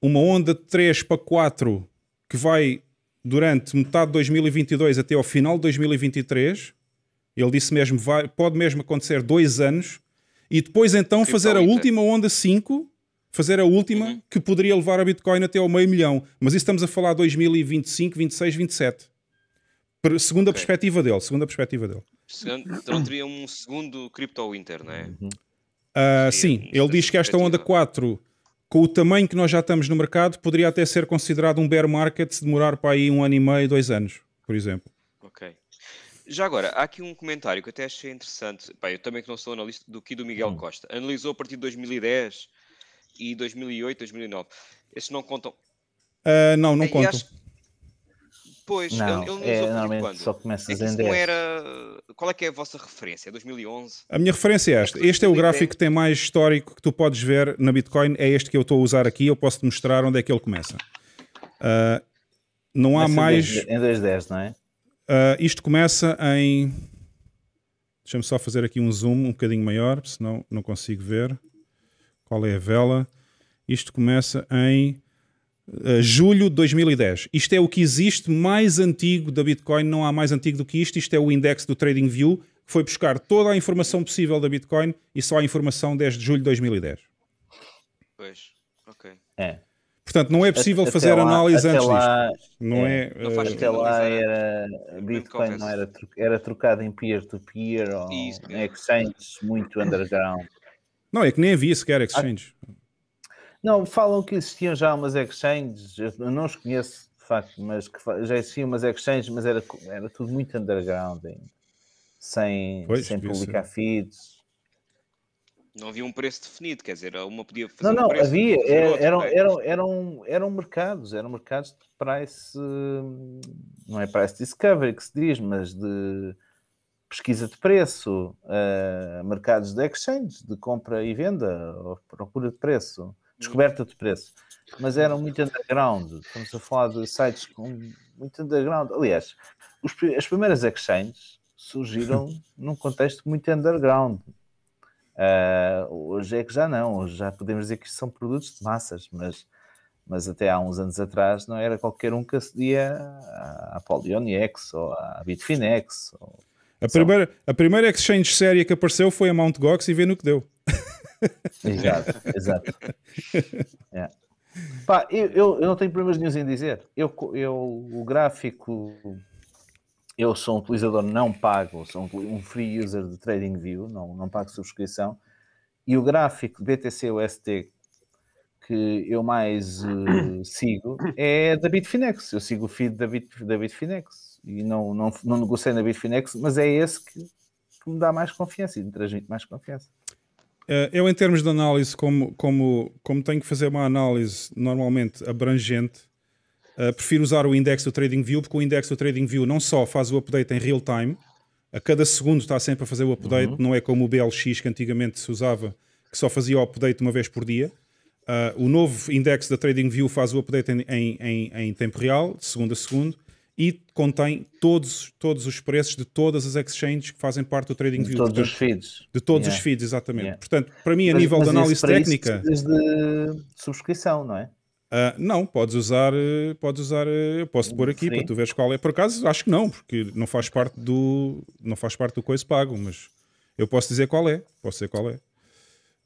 [SPEAKER 3] uma onda de 3 para 4 que vai durante metade de 2022 até ao final de 2023. Ele disse mesmo, vai, pode mesmo acontecer dois anos. E depois então, então fazer a última onda 5 fazer a última uhum. que poderia levar a Bitcoin até ao meio milhão. Mas isso estamos a falar de 2025, 26, 27. Segundo a perspectiva dele. Segundo a perspectiva dele.
[SPEAKER 2] Então teria um segundo criptowinter, não é? Uhum.
[SPEAKER 3] Uh, sim, ele diz que esta onda 4, com o tamanho que nós já estamos no mercado, poderia até ser considerado um bear market se demorar para aí um ano e meio, dois anos, por exemplo.
[SPEAKER 2] Ok. Já agora, há aqui um comentário que até achei interessante. eu também que não sou analista do que do Miguel hum. Costa. Analisou a partir de 2010 e 2008, 2009. Esses não contam?
[SPEAKER 3] Uh, não, não contam. Pois, não, ele, é, normalmente só começa é a não
[SPEAKER 2] era... Qual é que é a vossa referência? 2011? É a minha referência é esta. É este é o gráfico que tem
[SPEAKER 3] mais histórico que tu podes ver na Bitcoin. É este que eu estou a usar aqui. Eu posso te mostrar onde é que ele começa. Uh, não há começa mais... Em 2010, não é? Uh, isto começa em... Deixa-me só fazer aqui um zoom um bocadinho maior, senão não consigo ver qual é a vela? Isto começa em uh, julho de 2010. Isto é o que existe mais antigo da Bitcoin, não há mais antigo do que isto. Isto é o index do TradingView, que foi buscar toda a informação possível da Bitcoin e só a informação desde julho de 2010.
[SPEAKER 5] Pois, ok. É.
[SPEAKER 3] Portanto, não é possível até fazer lá, análise antes lá, disto. Não é, é não até lá
[SPEAKER 5] era, Bitcoin não era, era trocado em peer-to-peer -peer, ou em exchanges muito [COUGHS] underground.
[SPEAKER 3] Não, é que nem havia sequer ah. exchanges. Ah,
[SPEAKER 5] não, falam que existiam já umas exchanges, eu não os conheço de facto, mas que já existiam umas exchanges, mas era, era tudo muito underground ainda. Sem, pois, sem publicar ser. feeds.
[SPEAKER 2] Não havia um preço definido, quer dizer, uma podia fazer. Não, não, um preço, havia, outro, eram, eram,
[SPEAKER 5] eram, eram mercados, eram mercados de price, hum, não é price discovery que se diz, mas de pesquisa de preço, uh, mercados de exchange, de compra e venda, ou procura de preço, descoberta de preço. Mas eram muito underground. Estamos a falar de sites com muito underground. Aliás, os, as primeiras exchanges surgiram [LAUGHS] num contexto muito underground. Uh, hoje é que já não, hoje já podemos dizer que isto são produtos de massas, mas, mas até há uns anos atrás não era qualquer um que acedia à Polionex ou à Bitfinex ou
[SPEAKER 3] a primeira, a primeira exchange séria que apareceu foi a Mt. Gox e vê no que deu. Exato, [LAUGHS] exato.
[SPEAKER 5] É. Pá, eu, eu, eu, não tenho problemas nenhum em dizer. Eu, eu, o gráfico, eu sou um utilizador não pago, sou um, um free user de TradingView, não, não pago subscrição. E o gráfico BTC UST que eu mais uh, sigo é da Bitfinex. Eu sigo o feed da, Bit, da Bitfinex e não, não, não negociei na Bitfinex, mas é esse que, que me dá mais confiança e me transmite mais confiança.
[SPEAKER 3] Eh, eu, em termos de análise, como, como, como tenho que fazer uma análise normalmente abrangente, eh, prefiro usar o index do TradingView, porque o index do TradingView não só faz o update em real time, a cada segundo está sempre a fazer o update, uhum. não é como o BLX que antigamente se usava, que só fazia o update uma vez por dia. Uh, o novo index da TradingView faz o update em, em, em, em tempo real, de segundo a segundo e contém todos, todos os preços de todas as exchanges que fazem parte do trading de view. Todos portanto, os feeds. De todos yeah. os feeds, exatamente. Yeah. Portanto, para mim, a mas, nível mas de análise técnica.
[SPEAKER 5] Isso de subscrição, não é?
[SPEAKER 3] Uh, não, podes usar, eh, podes usar, eh, eu posso te pôr aqui para tu veres qual é. Por acaso, acho que não, porque não faz parte do, não faz parte do coisa pago, mas eu posso dizer qual é, posso dizer qual é.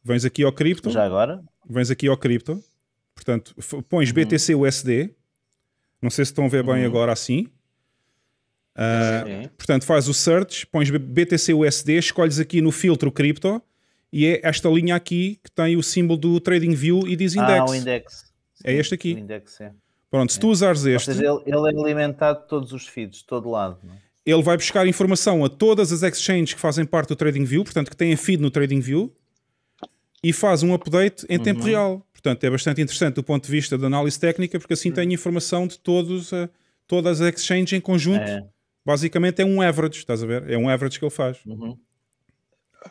[SPEAKER 3] Vens aqui ao cripto. Já agora? Vens aqui ao cripto. Portanto, pões uhum. BTC USD, não sei se estão a ver bem uhum. agora assim. Uh, portanto, faz o search, pões BTC USD, escolhes aqui no filtro cripto e é esta linha aqui que tem o símbolo do TradingView e diz index. Ah, o index.
[SPEAKER 5] É este aqui. Index, é.
[SPEAKER 3] Pronto, se é. tu usares este. Seja, ele,
[SPEAKER 5] ele, é alimentado de todos os feeds, de todo lado. Não? É?
[SPEAKER 3] Ele vai buscar informação a todas as exchanges que fazem parte do TradingView, portanto, que têm feed no TradingView, e faz um update em uhum. tempo real. Portanto, é bastante interessante do ponto de vista da análise técnica, porque assim hum. tenho informação de todos, eh, todas as exchanges em conjunto. É. Basicamente é um average, estás a ver? É um average que ele faz. Uhum.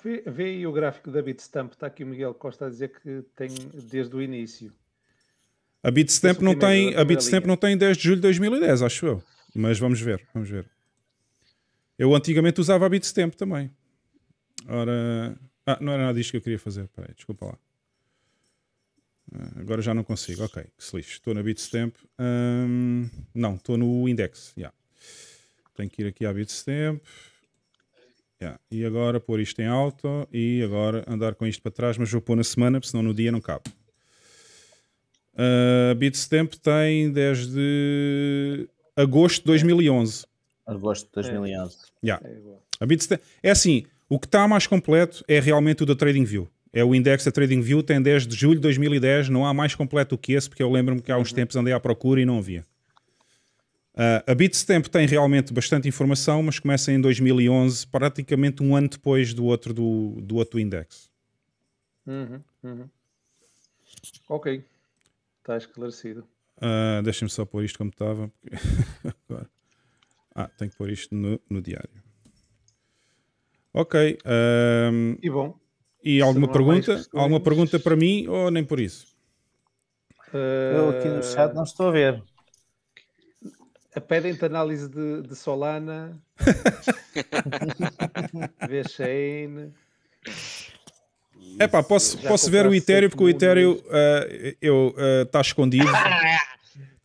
[SPEAKER 1] Vê, vê, aí o gráfico da Bitstamp, está aqui o Miguel Costa a dizer que tem desde o início.
[SPEAKER 3] A Bitstamp, não tem, a Bitstamp não tem 10 de julho de 2010, acho eu. Mas vamos ver, vamos ver. Eu antigamente usava a Bitstamp também. Ora. Ah, não era nada disto que eu queria fazer, peraí, desculpa lá. Ah, agora já não consigo. Ok, que se Estou na Bitstamp. Um, não, estou no Index. Yeah. Tenho que ir aqui à Bitstamp. Yeah. E agora pôr isto em alto e agora andar com isto para trás, mas vou pôr na semana, porque senão no dia não cabe. A uh, Bitstamp tem desde agosto de 2011. Agosto de 2011. Yeah. É, a Bitstamp... é assim, o que está mais completo é realmente o da TradingView. É o index da TradingView, tem desde julho de 2010. Não há mais completo do que esse, porque eu lembro-me que há uns uhum. tempos andei à procura e não havia. Uh, a Bitstamp tem realmente bastante informação, mas começa em 2011, praticamente um ano depois do outro, do, do outro index.
[SPEAKER 1] Uhum, uhum. Ok, está esclarecido.
[SPEAKER 3] Uh, ah, me só pôr isto como estava. [LAUGHS] Agora. ah, tenho que pôr isto no, no diário. Ok. Um... Ah, e bom. E alguma é pergunta? Alguma pergunta para mim ou nem por isso?
[SPEAKER 1] Eh, eu aqui no chat não estou a ver. Pedem-te análise de, de Solana, VeChain.
[SPEAKER 3] É pá, posso, posso ver o Ethereum, porque o Ethereum é? está eh, eh, uh, escondido. Ah, é.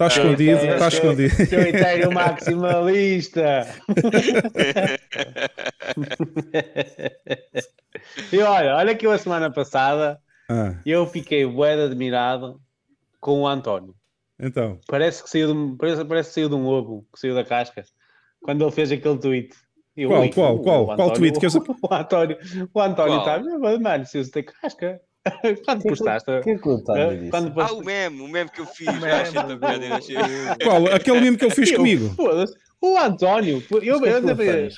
[SPEAKER 3] Está escondido, está é, é escondido. inteiro
[SPEAKER 4] maximalista. [LAUGHS] e olha, olha que eu a semana passada ah. eu fiquei bué admirado com o António. Então. Parece que saiu de, parece, parece que saiu de um ovo, que saiu da casca, quando ele fez aquele tweet. Eu, qual, qual, qual? O, qual o António, tweet? que eu...
[SPEAKER 3] [LAUGHS] o António,
[SPEAKER 4] o António está, mano, saiu usa da casca. [LAUGHS] Quando postaste? que que Quando postaste... Ah, o meme, o meme que eu fiz. [LAUGHS] [LAUGHS] Qual? Aquele meme que eu fiz comigo.
[SPEAKER 3] O António, eu, eu, eu,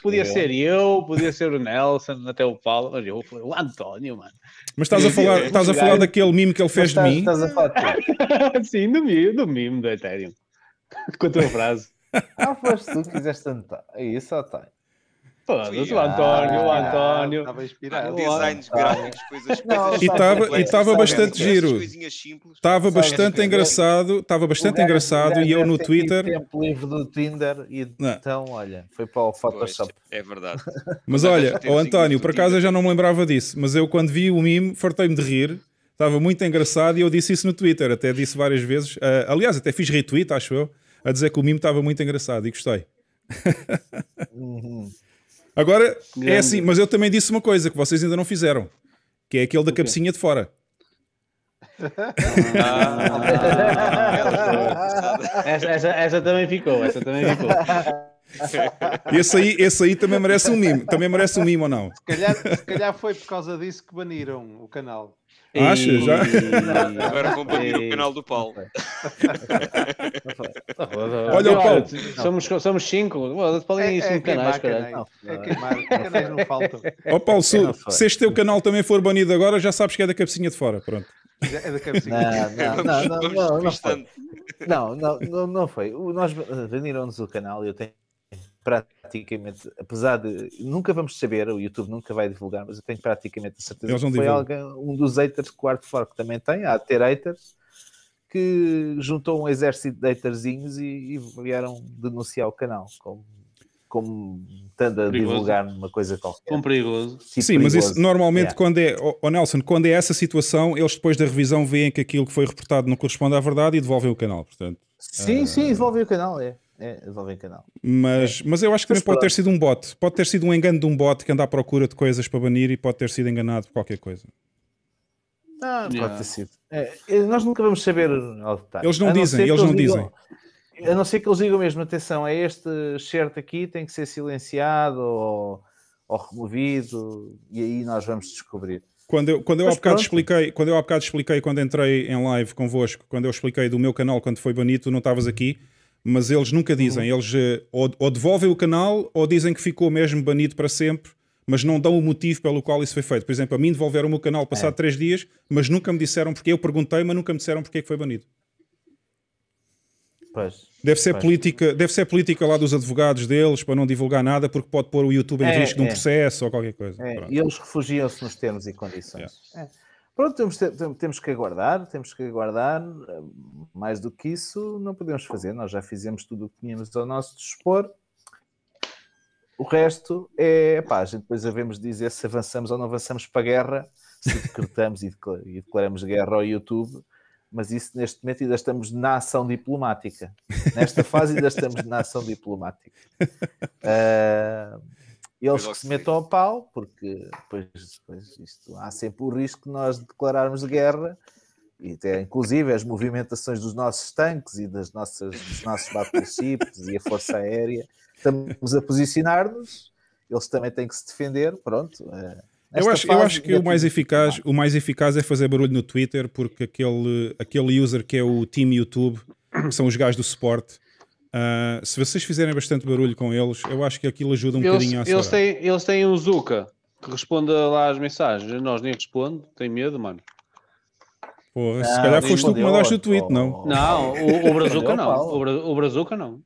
[SPEAKER 3] podia ser
[SPEAKER 4] eu, podia ser o Nelson, até o Paulo, mas eu falei, o António, mano.
[SPEAKER 3] Mas estás a falar, estás a falar daquele meme que ele fez estás, de mim? Estás a
[SPEAKER 4] falar Sim, do meme, do meme do Ethereum. Com a tua frase. Ah,
[SPEAKER 5] foste tu que quiseste António. É isso, António.
[SPEAKER 1] Foda-se, o António, o ah, António. Estava inspirado. Designs ah. gráficos,
[SPEAKER 5] coisas, E estava bastante giro.
[SPEAKER 3] Estava bastante engraçado, estava bastante engraçado e eu no Twitter. tempo
[SPEAKER 5] livre do Tinder e então, olha, foi para o Photoshop. é verdade. [LAUGHS] Mas olha, o António, por acaso
[SPEAKER 3] eu já não me lembrava disso, mas eu quando vi o mime, fartei-me de rir. Estava muito engraçado e eu disse isso no Twitter, até disse várias vezes. Eh, aliás, até fiz retweet, acho eu, a dizer que o mime estava muito engraçado e gostei. [LAUGHS] uhum. Agora, é Grande. é assim, mas eu também disse uma coisa que vocês ainda não fizeram, que é aquele da cabecinha de fora. [LAUGHS] Ah,
[SPEAKER 4] essa, essa, essa, também ficou, essa também ficou.
[SPEAKER 1] [LAUGHS]
[SPEAKER 3] Esse aí, esse aí também merece um mimo, também merece um mimo ou não? Se calhar,
[SPEAKER 1] se calhar foi por causa disso que baniram o canal.
[SPEAKER 3] Acha? Já? Ah. Não, Agora
[SPEAKER 1] compartilha o é, canal do Paulo. Olha, o assim, Paulo. Somos, somos cinco. O Paulo é, é, cinco é canais, É queimar, canais não faltam.
[SPEAKER 4] Ó oh, Paulo, se, é, se este teu
[SPEAKER 3] canal também for banido agora, já sabes que é da cabecinha de fora. Pronto. É da cabecinha.
[SPEAKER 5] Não, não, não, não, não, foi. Não, não, não foi. Nós vendiram-nos o canal e eu tenho praticamente praticamente, apesar de nunca vamos saber, o YouTube nunca vai divulgar, mas eu tenho praticamente a certeza que foi alguém, um dos haters que o Art Fork também tem, há a ter haters, que juntou um exército de haterzinhos e, e vieram denunciar o canal, como como estando a perigoso. divulgar uma coisa qualquer. Com perigoso. Tipo sim, perigoso. mas isso normalmente
[SPEAKER 3] quando é, oh, Nelson, quando é essa situação, eles depois da revisão veem que aquilo que foi reportado não corresponde à verdade e devolvem o canal, portanto. Sim, uh... sim,
[SPEAKER 5] ah. devolvem o canal, é. É, canal.
[SPEAKER 3] Mas, mas eu acho que também pode ter sido um bot. Pode ter sido um engano de um bot que anda à procura de coisas para banir e pode ter sido enganado por qualquer coisa.
[SPEAKER 5] Ah, yeah. pode ter sido. É, nós nunca vamos saber ao detalhe. Eles não dizem, eles, não dizem. Digam, a não ser que eles digam mesmo, atenção, é este certo aqui, tem que ser silenciado ou, ou removido, e aí nós vamos descobrir quando eu, quando eu há bocado
[SPEAKER 3] expliquei, quando eu há bocado expliquei, quando entrei em live convosco, quando eu expliquei do meu canal quando foi banido, tu não estavas aqui, mas eles nunca dizem. Uhum. Eles eh, ou, ou, devolvem o canal ou dizem que ficou mesmo banido para sempre, mas não dão o motivo pelo qual isso foi feito. Por exemplo, a mim devolveram o meu canal passado é. três dias, mas nunca me disseram porque. Eu perguntei, mas nunca me disseram porque é que foi banido. Pois. Deve ser, Política, deve ser política lá dos advogados deles para não divulgar nada, porque pode pôr o YouTube em é, risco é. de um é. processo ou qualquer coisa. É, e eles
[SPEAKER 5] refugiam-se nos termos e condições. É. Pronto, temos, temos que aguardar, temos que aguardar. Mais do que isso, não podemos fazer. Nós já fizemos tudo o que tínhamos ao nosso dispor. O resto é, pá, a gente depois devemos dizer se avançamos ou não avançamos para a guerra, se decretamos e, declaramos guerra ao YouTube, mas isso neste momento ainda estamos na ação diplomática. Nesta fase ainda estamos na ação diplomática. Uh, [LAUGHS] Eles que se metam ao pau, porque pois isto, há sempre o risco de nós declararmos guerra e até inclusive as movimentações dos nossos tanques e das nossas, dos nossos battleships e a força aérea, estamos a posicionar-nos, eles também têm que se defender, pronto. Eh, eu acho, eu acho, que o mais,
[SPEAKER 3] eficaz, o mais eficaz é fazer barulho no Twitter, porque aquele, aquele user que é o Team YouTube, que são os gajos do suporte, Uh, se vocês fizerem bastante barulho com eles, eu acho que aquilo ajuda um eles, bocadinho a Eles
[SPEAKER 4] têm, eles têm um Zuka que responde lá as mensagens. Nós nem responde, tem medo, mano.
[SPEAKER 3] não, se ah, calhar foste tu que mandaste o tweet, não? Não, o, o Brazuca não. O,
[SPEAKER 4] Bra, o Brazuca não.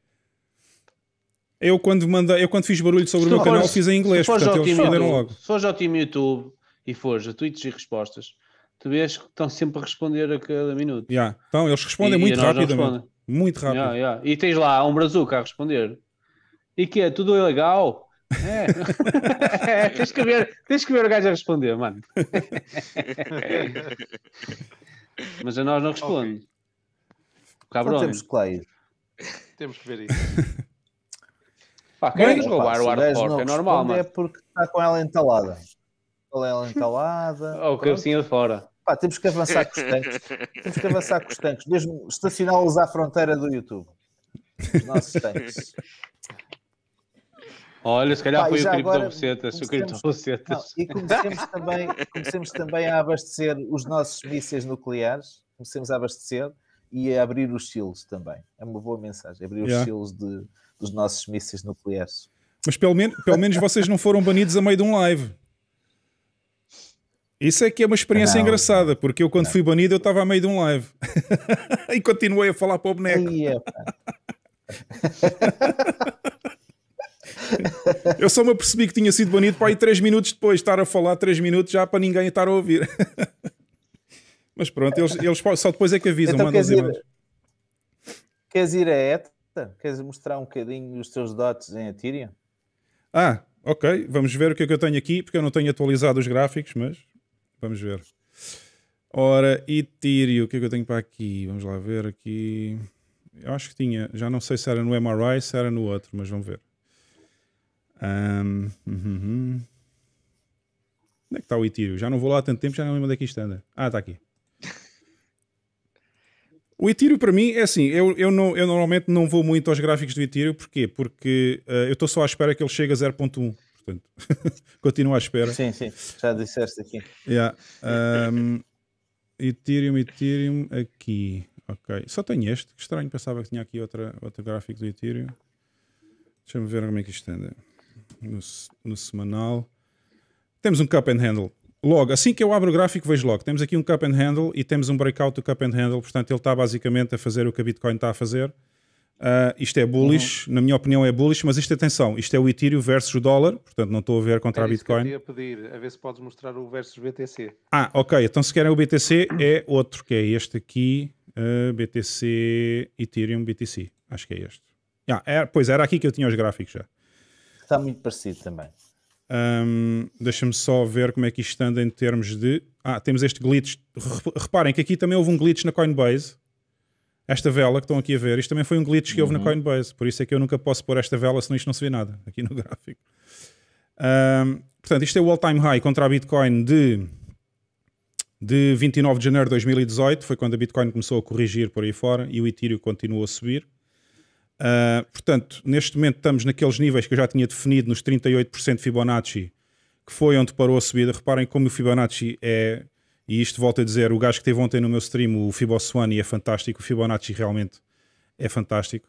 [SPEAKER 3] Eu quando, manda, eu quando fiz barulho sobre o meu canal fiz em inglês, portanto eles responderam logo.
[SPEAKER 4] Se fores ao time YouTube e fores a tweets e respostas, tu vês que estão sempre a responder a cada minuto.
[SPEAKER 3] Yeah. Então, eles respondem e, muito e rapidamente. Muito rápido. Yeah,
[SPEAKER 4] yeah. E tens lá um brazuca a responder. E que é tudo ilegal? É. [LAUGHS] é. tens, que ver, tens que ver o gajo a responder, mano. [LAUGHS] Mas a nós não responde.
[SPEAKER 1] cabrão temos que temos Temos que ver isso.
[SPEAKER 5] [LAUGHS] Pá, querem Bem, roubar o hardcore, é normal, é mano. É porque está com ela entalada. Com ela entalada. Ou que eu assim de fora. Pá,
[SPEAKER 4] temos que avançar com os tanques. temos
[SPEAKER 5] que avançar com os tanques. Mesmo estacioná-los à fronteira do YouTube. Os nossos tanques.
[SPEAKER 4] Olha, se calhar Pá, foi o cripto agora, bucetas, se o cripto e
[SPEAKER 5] comecemos também, comecemos também a abastecer os nossos mísseis nucleares, comecemos a abastecer e a abrir os silos também. É uma boa mensagem, abrir yeah. os silos de, dos nossos mísseis nucleares.
[SPEAKER 3] Mas pelo, men pelo menos vocês não foram banidos a meio de um live. Isso é que é uma experiência não, engraçada, porque eu quando não. fui banido eu estava a meio de um live [LAUGHS] e continuei a falar para o boneco. [LAUGHS] eu só me apercebi que tinha sido banido para aí três minutos depois, estar a falar três minutos já para ninguém estar a ouvir. [LAUGHS] Mas pronto, eles, eles, só depois é que avisam, então, mandam as imagens. Queres ir a ETA? Queres mostrar um bocadinho
[SPEAKER 5] os teus dotes em Ethereum?
[SPEAKER 3] Ah, ok. Vamos ver o que é que eu tenho aqui, porque eu não tenho atualizado os gráficos, mas Vamos ver. Ora, Itírio, o que é que eu tenho para aqui? Vamos lá ver aqui. Eu acho que tinha, já não sei se era no MRI, se era no outro, mas vamos ver. Um, uhum. Onde é que está o Ethereum? Já não vou lá há tanto tempo, já não lembro onde é que isto anda. Ah, está aqui. [LAUGHS] O Ethereum para mim é assim, eu, eu, não, eu normalmente não vou muito aos gráficos do Ethereum, porquê? Porque uh, eu estou só à espera que ele chegue a 0.1 portanto, [LAUGHS] continuo à espera. Sim, sim,
[SPEAKER 5] já disseste aqui.
[SPEAKER 3] Yeah. Um, Ethereum, Ethereum, aqui. Ok, só tenho este, que estranho, pensava que tinha aqui outra, outro gráfico do Ethereum. Deixa-me ver como é que isto anda. No, no semanal. Temos um cup and handle. Logo, assim que eu abro o gráfico, vejo logo. Temos aqui um cup and handle e temos um breakout do cup and handle. Portanto, ele está basicamente a fazer o que a Bitcoin está a fazer. Uh, isto é bullish, uhum. na minha opinião é bullish, mas isto atenção, isto é o Ethereum versus o dólar, portanto não estou a ver contra é a Bitcoin. Que eu
[SPEAKER 1] queria pedir, a ver se podes mostrar o versus BTC.
[SPEAKER 3] Ah, ok, então se querem o BTC é outro, que é este aqui, uh, ah, BTC, Ethereum, BTC, acho que é este. Ah, é, pois era aqui que eu tinha os gráficos já. Está muito parecido também. Um, Deixa-me só ver como é que isto anda em termos de. Ah, temos este glitch. Reparem que aqui também houve um glitch na Coinbase esta vela que estão aqui a ver, isto também foi um glitch que houve uhum. na Coinbase, por isso é que eu nunca posso pôr esta vela, senão isto não se vê nada aqui no [LAUGHS] gráfico. Um, portanto, isto é o all-time high contra a Bitcoin de, de 29 de janeiro de 2018, foi quando a Bitcoin começou a corrigir por aí fora e o Ethereum continuou a subir. Uh, portanto, neste momento estamos naqueles níveis que eu já tinha definido nos 38% Fibonacci, que foi onde parou a subida. Reparem como o Fibonacci é e isto volto a dizer, o gajo que teve ontem no meu stream, o Fibonacci é fantástico, o Fibonacci realmente é fantástico.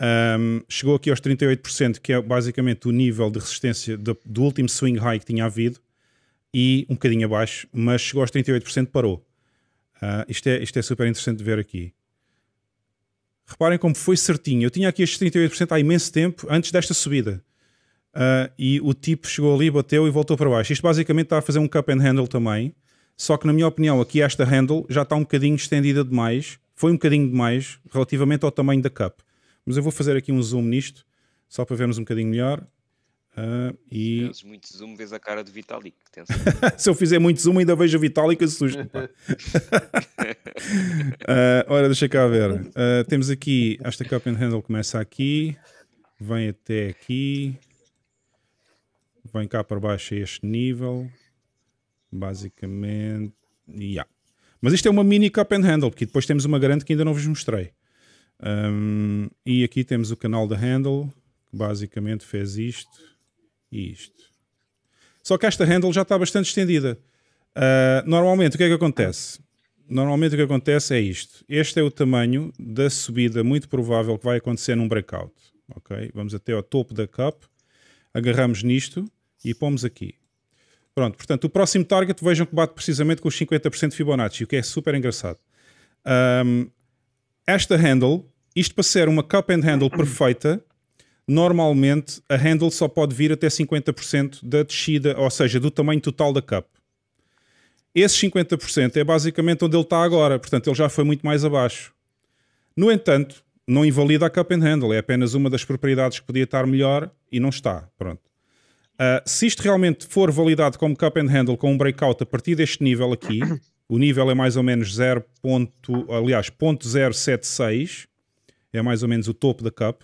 [SPEAKER 3] Um, chegou aqui aos 38%, que é basicamente o nível de resistência do, do, último swing high que tinha havido, e um bocadinho abaixo, mas chegou aos 38%, parou. Uh, isto, é, isto é super interessante de ver aqui. Reparem como foi certinho. Eu tinha aqui estes 38% há imenso tempo, antes desta subida. Uh, e o tipo chegou ali, bateu e voltou para baixo. Isto basicamente está a fazer um cup and handle também. Só que, na minha opinião, aqui esta handle já está um bocadinho estendida demais. Foi um bocadinho demais relativamente ao tamanho da cup. Mas eu vou fazer aqui um zoom nisto, só para vermos um bocadinho melhor. Uh, e... Fazes
[SPEAKER 2] muito zoom, vês a cara de Vitalik. Assim.
[SPEAKER 3] [LAUGHS] Se eu fizer muito zoom, ainda vejo a Vitalik, assusto. uh, [LAUGHS] ah, ora, deixa cá ver. Uh, temos aqui, esta cup and handle começa aqui, vem até aqui, vem cá para baixo a este nível Basicamente, yeah. Mas isto é uma mini cup and handle, porque depois temos uma grande que ainda não vos mostrei. Um, e aqui temos o canal da handle, que basicamente fez isto e isto. Só que esta handle já está bastante estendida. Uh, normalmente, o que é que acontece? Normalmente o que acontece é isto. Este é o tamanho da subida muito provável que vai acontecer num breakout. Okay? Vamos até ao topo da cup, agarramos nisto e pomos aqui. Pronto, portanto, o próximo target vejam que bate precisamente com os 50% de Fibonacci, o que é super engraçado. Um, esta handle, isto para ser uma cup and handle perfeita, normalmente a handle só pode vir até 50% da descida, ou seja, do tamanho total da cup. Esse 50% é basicamente onde ele está agora, portanto ele já foi muito mais abaixo. No entanto, não invalida a cup and handle, é apenas uma das propriedades que podia estar melhor e não está, pronto. Uh, se isto realmente for validado como cup and handle com um breakout a partir deste nível aqui, o nível é mais ou menos 0. Ponto, aliás, 0.076, é mais ou menos o topo da cup.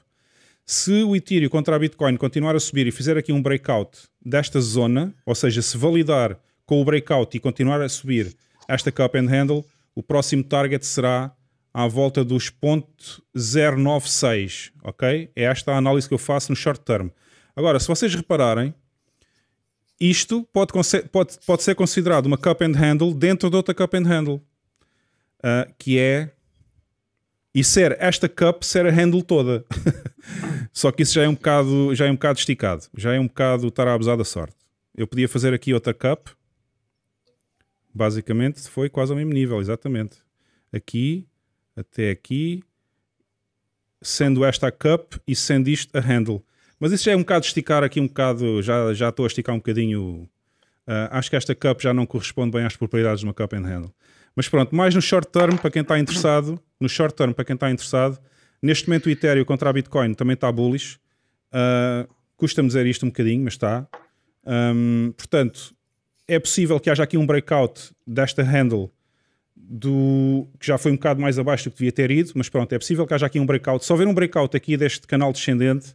[SPEAKER 3] Se o Ethereum contra a Bitcoin continuar a subir e fizer aqui um breakout desta zona, ou seja, se validar com o breakout e continuar a subir esta cup and handle, o próximo target será à volta dos 0.096, ok? É esta a análise que eu faço no short term. Agora, se vocês repararem, isto pode, pode, pode ser considerado uma cup and handle dentro de outra cup and handle. Uh, que é. E ser esta cup ser a handle toda. [LAUGHS] Só que isso já é um bocado, já é um bocado esticado. Já é um bocado estar a abusar da sorte. Eu podia fazer aqui outra cup. Basicamente foi quase ao mesmo nível, exatamente. Aqui, até aqui, sendo esta a cup e sendo isto a handle. Mas isso já é um bocado esticar aqui um bocado, já, já estou a esticar um bocadinho. Uh, acho que esta cup já não corresponde bem às propriedades de uma cup and handle. Mas pronto, mais no short term, para quem está interessado, no short term, para quem está interessado, neste momento o Ethereum contra a Bitcoin também está bullish. Uh, custa-me dizer isto um bocadinho, mas está. Um, portanto, é possível que haja aqui um breakout desta handle do que já foi um bocado mais abaixo do que devia ter ido, mas pronto, é possível que haja aqui um breakout. Se houver um breakout aqui deste canal descendente,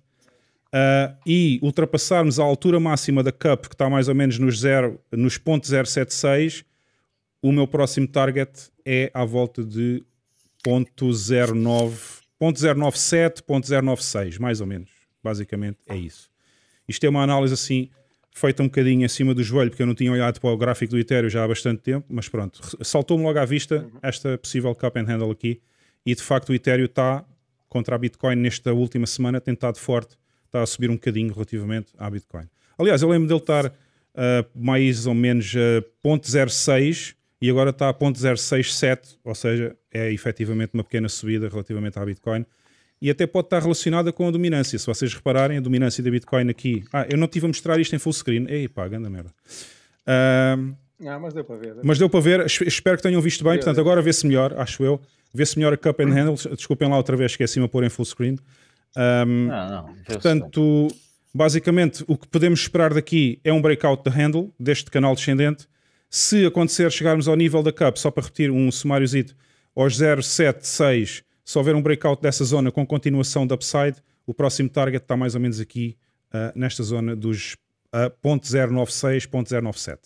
[SPEAKER 3] Uh, e ultrapassarmos a altura máxima da cup, que está mais ou menos nos, zero, nos 0.076, o meu próximo target é à volta de 0.09, 0.097, 0.096, mais ou menos. Basicamente é isso. Isto é uma análise assim, feita um bocadinho acima do joelho, porque eu não tinha olhado para o gráfico do Ethereum já há bastante tempo, mas pronto, saltou-me logo à vista uhum. esta possível cup and handle aqui, e de facto o Ethereum está contra a Bitcoin nesta última semana, tentado forte, está a subir um bocadinho relativamente à Bitcoin. Aliás, eu lembro dele estar uh, mais ou menos a uh, 0.06 e agora está a 0.067, ou seja, é efetivamente uma pequena subida relativamente à Bitcoin e até pode estar relacionada com a dominância. Se vocês repararem, a dominância da Bitcoin aqui. Ah, eu não estive a mostrar isto em full screen. Ei, pá, anda merda. Uh, não, mas deu para ver. Mas deu para ver. Espero que tenham visto bem. Portanto, agora vê-se melhor, acho eu. Vê-se melhor a Cup and [CLEARS THROAT] Handles. Desculpem lá outra vez, esqueci-me a pôr em full screen. Um, não, não, portanto, basicamente o que podemos esperar daqui é um breakout da handle, deste canal descendente. Se acontecer chegarmos ao nível da cup, só para repetir um sumáriozito, aos 0,76, se houver um breakout dessa zona com continuação de upside, o próximo target está mais ou menos aqui, uh, nesta zona dos uh, 0.096, 0.097.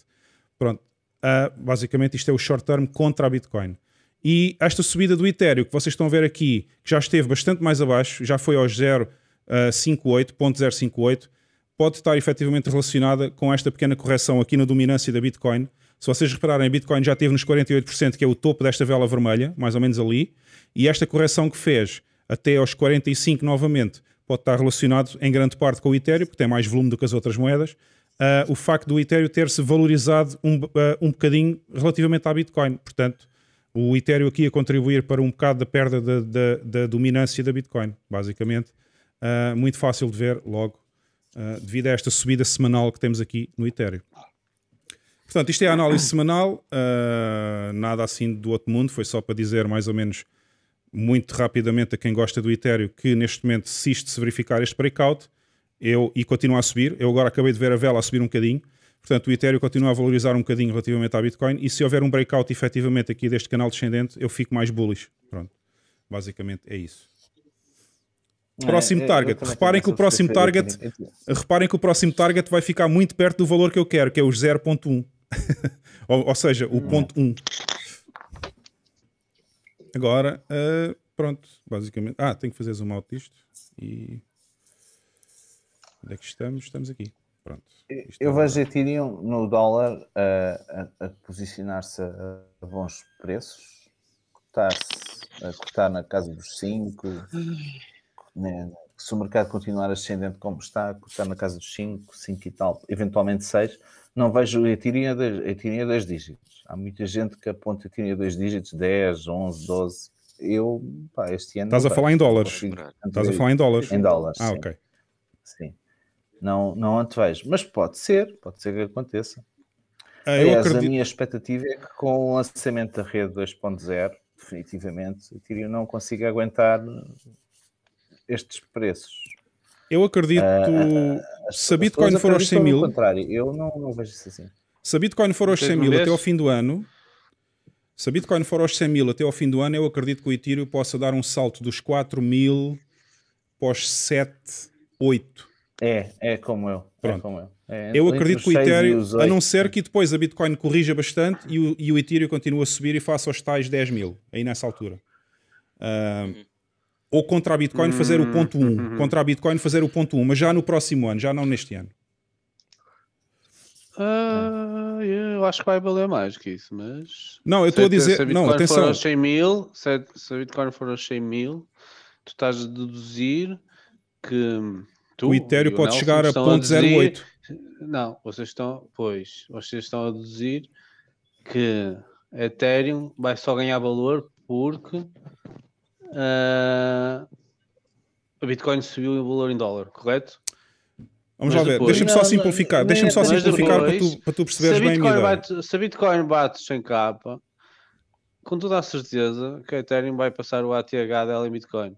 [SPEAKER 3] Pronto, uh, basicamente isto é o short term contra a Bitcoin. E esta subida do Ethereum que vocês estão a ver aqui, que já esteve bastante mais abaixo, já foi aos 0,58.058, ah, pode estar efetivamente relacionada com esta pequena correção aqui na dominância da Bitcoin. Se vocês repararem, a Bitcoin já esteve nos 48%, que é o topo desta vela vermelha, mais ou menos ali, e esta correção que fez até aos 45% novamente pode estar relacionado em grande parte com o Ethereum, porque tem mais volume do que as outras moedas, uh, o facto do Ethereum ter-se valorizado um, uh, um bocadinho relativamente à Bitcoin. Portanto, o Ethereum aqui a contribuir para um bocado da perda da, da, da dominância da Bitcoin, basicamente. Uh, muito fácil de ver logo, uh, devido a esta subida semanal que temos aqui no Ethereum.
[SPEAKER 1] Portanto, isto é a análise
[SPEAKER 3] semanal, uh, nada assim do outro mundo, foi só para dizer mais ou menos muito rapidamente a quem gosta do Ethereum que neste momento, se isto se verificar este breakout, eu, e continua a subir, eu agora acabei de ver a vela a subir um bocadinho, Portanto, o Ethereum continua a valorizar um bocadinho relativamente à Bitcoin e se houver um breakout efetivamente aqui deste canal descendente, eu fico mais bullish. Pronto. Basicamente é isso.
[SPEAKER 1] É, próximo é, target. Reparem que o próximo target,
[SPEAKER 3] reparem que o próximo target vai ficar muito perto do valor que eu quero, que é o 0.1. [LAUGHS] ou, ou, seja, o ponto 1. Agora, uh, pronto, basicamente. Ah, tenho que fazer zoom out disto e onde é que estamos? Estamos aqui. Pronto, eu é vejo
[SPEAKER 5] a Ethereum no dólar a, a, a posicionar-se a, a, bons preços, cortar se a cotar na casa dos 5, né? se o mercado continuar ascendente como está, cortar na casa dos 5, 5 e tal, eventualmente 6, não vejo a Ethereum a 2 dígitos. Há muita gente que aponta a Ethereum a 2 dígitos, 10, 11, 12. Eu, pá, este ano. Estás a falar em
[SPEAKER 3] dólares? Estás a falar em dólares? Em dólares. Ah, sim. ok.
[SPEAKER 5] Sim. Não, não antevejo, mas pode ser, pode ser que aconteça. Ah, eu acredito... a minha expectativa é que com o lançamento da rede 2.0, definitivamente, o Ethereum não consiga aguentar estes preços.
[SPEAKER 3] Eu acredito. Ah, ah, ah se a Bitcoin for aos 100 mil.
[SPEAKER 5] contrário, eu não, não vejo isso assim.
[SPEAKER 3] Se a Bitcoin for aos 100 mil até ao fim do ano, se a Bitcoin for aos 100 mil até ao fim do ano, eu acredito que o Ethereum possa dar um salto dos 4 mil para os 7, 8. É, é como eu. É Pronto. É como eu. É, eu acredito que o Ethereum, a não ser que depois a Bitcoin corrija bastante e o, e o Ethereum continue a subir e faça os tais 10 mil, aí nessa altura. ou contra a Bitcoin fazer o ponto 1, hum. contra a Bitcoin fazer o ponto 1, mas já no próximo ano, já não neste ano.
[SPEAKER 4] Uh, eu acho que vai valer mais que isso, mas. Não, eu estou a dizer. Se a Bitcoin não, atenção. for aos 100 mil, se a Bitcoin for aos 100 mil, tu estás a deduzir que Tu, o Ethereum pode Nelson chegar a 0.08. Não, vocês estão, pois, vocês estão a deduzir que Ethereum vai só ganhar valor porque uh, a Bitcoin subiu o valor em dólar, correto?
[SPEAKER 3] Vamos mas lá ver, deixa-me só simplificar, deixa-me é só simplificar depois, para, tu, para tu perceberes bem a minha
[SPEAKER 4] bate, ideia. Se a Bitcoin bate sem capa, com toda a certeza que a Ethereum vai passar o ATH dela em Bitcoin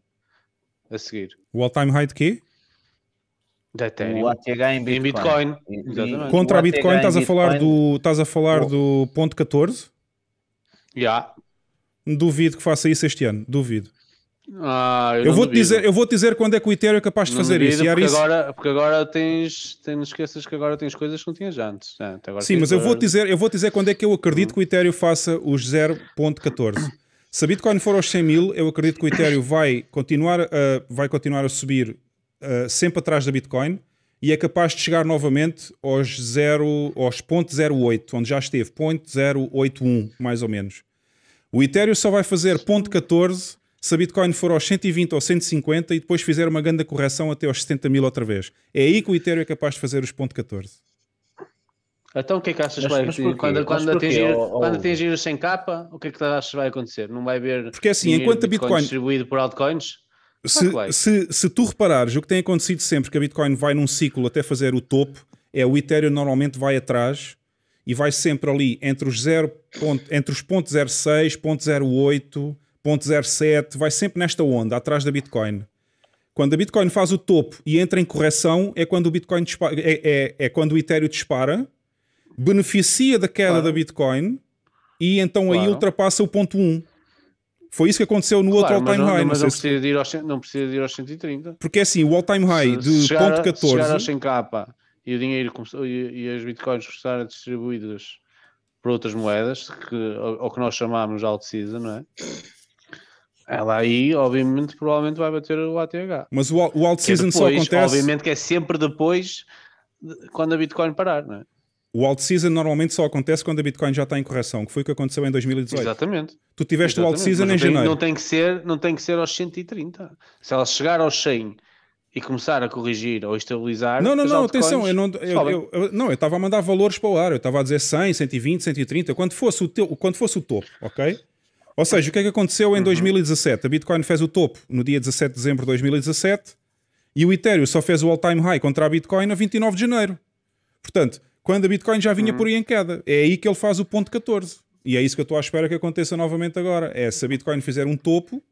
[SPEAKER 4] a seguir.
[SPEAKER 3] O all-time high de quê?
[SPEAKER 5] Da Ethereum. O ATH em Bitcoin. Em
[SPEAKER 4] Bitcoin. Exatamente. Contra o a Bitcoin, estás a falar,
[SPEAKER 3] do, estás a falar do ponto 14? Já. Yeah. Duvido que faça isso este ano, duvido. Ah, eu, eu vou-te dizer, eu vou dizer quando é que o Ethereum é capaz de não fazer isso. Porque, isso... Agora, porque
[SPEAKER 4] agora tens, tens, não esqueças que agora tens coisas que não tinhas antes. Né? Sim, mas eu vou, dizer,
[SPEAKER 3] eu vou dizer quando é que eu acredito que o Ethereum faça os 0.14. Se a Bitcoin for aos 100 mil, eu acredito que o Ethereum vai continuar a, vai continuar a subir eh, sempre atrás da Bitcoin e é capaz de chegar novamente aos, aos 0.08, onde já esteve, 0.081, mais ou menos. O Ethereum só vai fazer 0.14 se a Bitcoin for aos 120 ou 150 e depois fizer uma grande correção até aos 70 mil outra vez. É aí que o Ethereum é capaz de fazer os 0.14.
[SPEAKER 4] Então o que é que achas mas, vai quando, quando, atingir, ou, quando atingir os 100 k o que é que achas vai acontecer? Não vai haver porque é assim, enquanto a Bitcoin distribuído por altcoins?
[SPEAKER 3] É se, se, se, tu reparares, o que tem acontecido sempre que a Bitcoin vai num ciclo até fazer o topo, é o Ethereum normalmente vai atrás e vai sempre ali entre os, ponto, entre os 0.06, 0.08, 0.07, vai sempre nesta onda, atrás da Bitcoin. Quando a Bitcoin faz o topo e entra em correção, é quando o Bitcoin dispara, é, é, é, quando o Ethereum dispara, beneficia da queda claro. da Bitcoin e então claro. aí ultrapassa o ponto 1. Foi isso que aconteceu no claro, outro all-time high. Mas não, não, precisa ir aos, não, precisa de ir aos 130. Porque é assim, o all-time high se, de chegar, ponto 14... Se chegar aos
[SPEAKER 4] 100k e o dinheiro começou, e, e as bitcoins começaram a distribuídas por outras moedas, que, ou, ou que nós chamámos alt-season, não é? Ela aí, obviamente, provavelmente vai bater o ATH.
[SPEAKER 3] Mas o, o alt-season é só acontece... Obviamente
[SPEAKER 4] que é sempre depois de, quando a bitcoin parar, não é?
[SPEAKER 3] O alt-season normalmente só acontece quando a Bitcoin já está em correção, que foi o que aconteceu em 2018. Exatamente. Tu tiveste Exatamente. o alt-season em tem, janeiro. Não
[SPEAKER 4] tem, que ser, não tem que ser aos 130. Se ela chegar aos 100 e começar a corrigir ou estabilizar. Não, não, não, atenção, eu não, eu, eu,
[SPEAKER 3] eu, não, eu estava a mandar valores para o ar, eu estava a dizer 100, 120, 130, quando fosse o, teu, quando fosse o topo, ok? Ou seja, o que é que aconteceu em uhum. 2017? A Bitcoin fez o topo no dia 17 de dezembro de 2017 e o Ethereum só fez o all-time high contra a Bitcoin a 29 de janeiro. Portanto, quando a Bitcoin já vinha uhum. por aí em queda. É aí que ele faz o ponto 14. E é isso que eu estou à espera que aconteça novamente agora. É se a Bitcoin fizer um topo,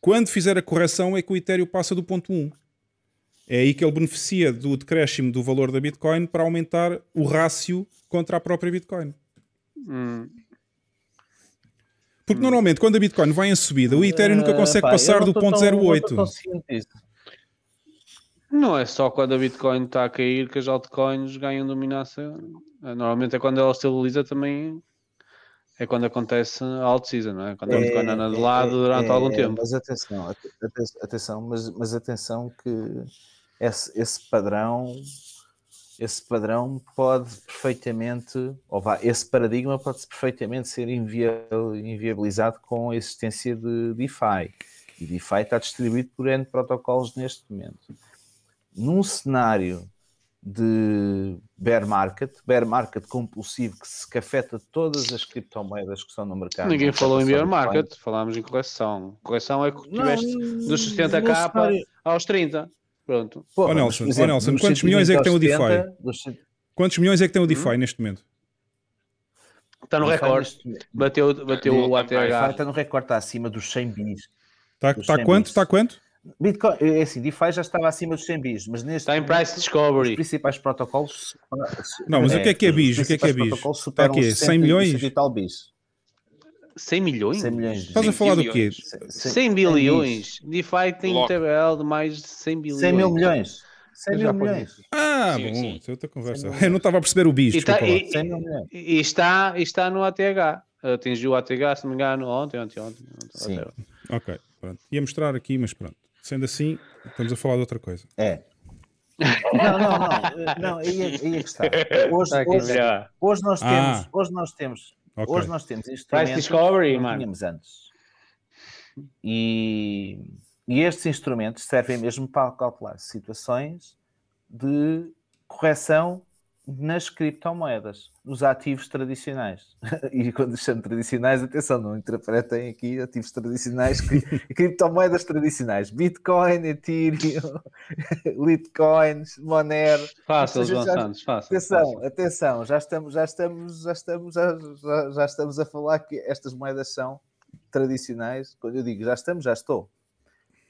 [SPEAKER 3] quando fizer a correção é que o Ethereum passa do ponto 1. É aí que ele beneficia do decréscimo do valor da Bitcoin para aumentar o rácio contra a própria Bitcoin. Hum. Porque hum. normalmente quando a Bitcoin vai em subida, o Ethereum uh, nunca eh, consegue pá, passar do ponto consciente 0,8. Não é só
[SPEAKER 4] quando a Bitcoin está a cair que as altcoins ganham dominância. É, normalmente é quando ela estabiliza também. É quando acontece a alt-season, não é? Quando a é, Bitcoin anda de é, lado durante algum tempo. Mas
[SPEAKER 5] atenção, atenção mas, mas atenção que esse, esse padrão esse padrão pode perfeitamente, ou vá, esse paradigma pode perfeitamente ser inviabilizado com a existência de DeFi. E DeFi está distribuído por N protocolos neste momento num cenário de bear market, bear market compulsivo que se que afeta todas as criptomoedas que são no mercado. Ninguém falou em bear market,
[SPEAKER 4] bem. falámos em coleção. Coleção é que tiveste não, dos 70k cenário... aos 30. Pronto. Pô, oh, Nelson, mas, exemplo, oh, Nelson é quantos milhões é que tem o hum? DeFi?
[SPEAKER 3] 70, Quantos milhões é que tem o DeFi hum? neste momento?
[SPEAKER 4] Tá está tá no recorde. Bateu, bateu o ATH. Está
[SPEAKER 5] no recorde, está acima dos 100 bis. Está, está quanto? Bis. Está quanto? Bitcoin, é assim, DeFi já estava acima dos 100 bis, mas neste. Está em price discovery. Os principais protocolos.
[SPEAKER 4] Não, mas é, o que é que é, é bis?
[SPEAKER 3] O que é que é bis? Está aqui,
[SPEAKER 4] 100 milhões?
[SPEAKER 5] E tal 100 milhões? 100 milhões. Estás
[SPEAKER 4] a falar do quê? 100, 100 bilhões. DeFi tem um TBL de mais de 100 bilhões. 100 mil milhões. 100 mil milhões.
[SPEAKER 3] Ah, sim, bom, sim. É outra conversa. Eu não estava a perceber o bicho. Tá- e está, e,
[SPEAKER 4] e, está, está no ATH. Atingiu o ATH, se não me engano, ontem, ontem, ontem. ontem
[SPEAKER 3] sim. Ontem. Ok, pronto. Ia mostrar aqui, mas pronto. Sendo assim, estamos a falar de outra coisa. É.
[SPEAKER 5] Não, não, não. não aí, é, aí é que está. Hoje, hoje, hoje, nós ah. temos, ah. hoje nós temos, okay. hoje nós temos instrumentos Price Discovery, que não tínhamos mano. antes. E, e estes instrumentos servem mesmo para calcular situações de correção nas criptomoedas, nos ativos tradicionais. [LAUGHS] E quando chamo tradicionais, atenção, não interpretem aqui ativos tradicionais, cri [LAUGHS] criptomoedas tradicionais, Bitcoin, Ethereum, [LAUGHS] Litecoins, Monero. Fácil, João Santos, fácil. Atenção, fácil. atenção, já estamos, já estamos, já estamos, já, já, já estamos a falar que estas moedas são tradicionais. Quando eu digo já estamos, já estou.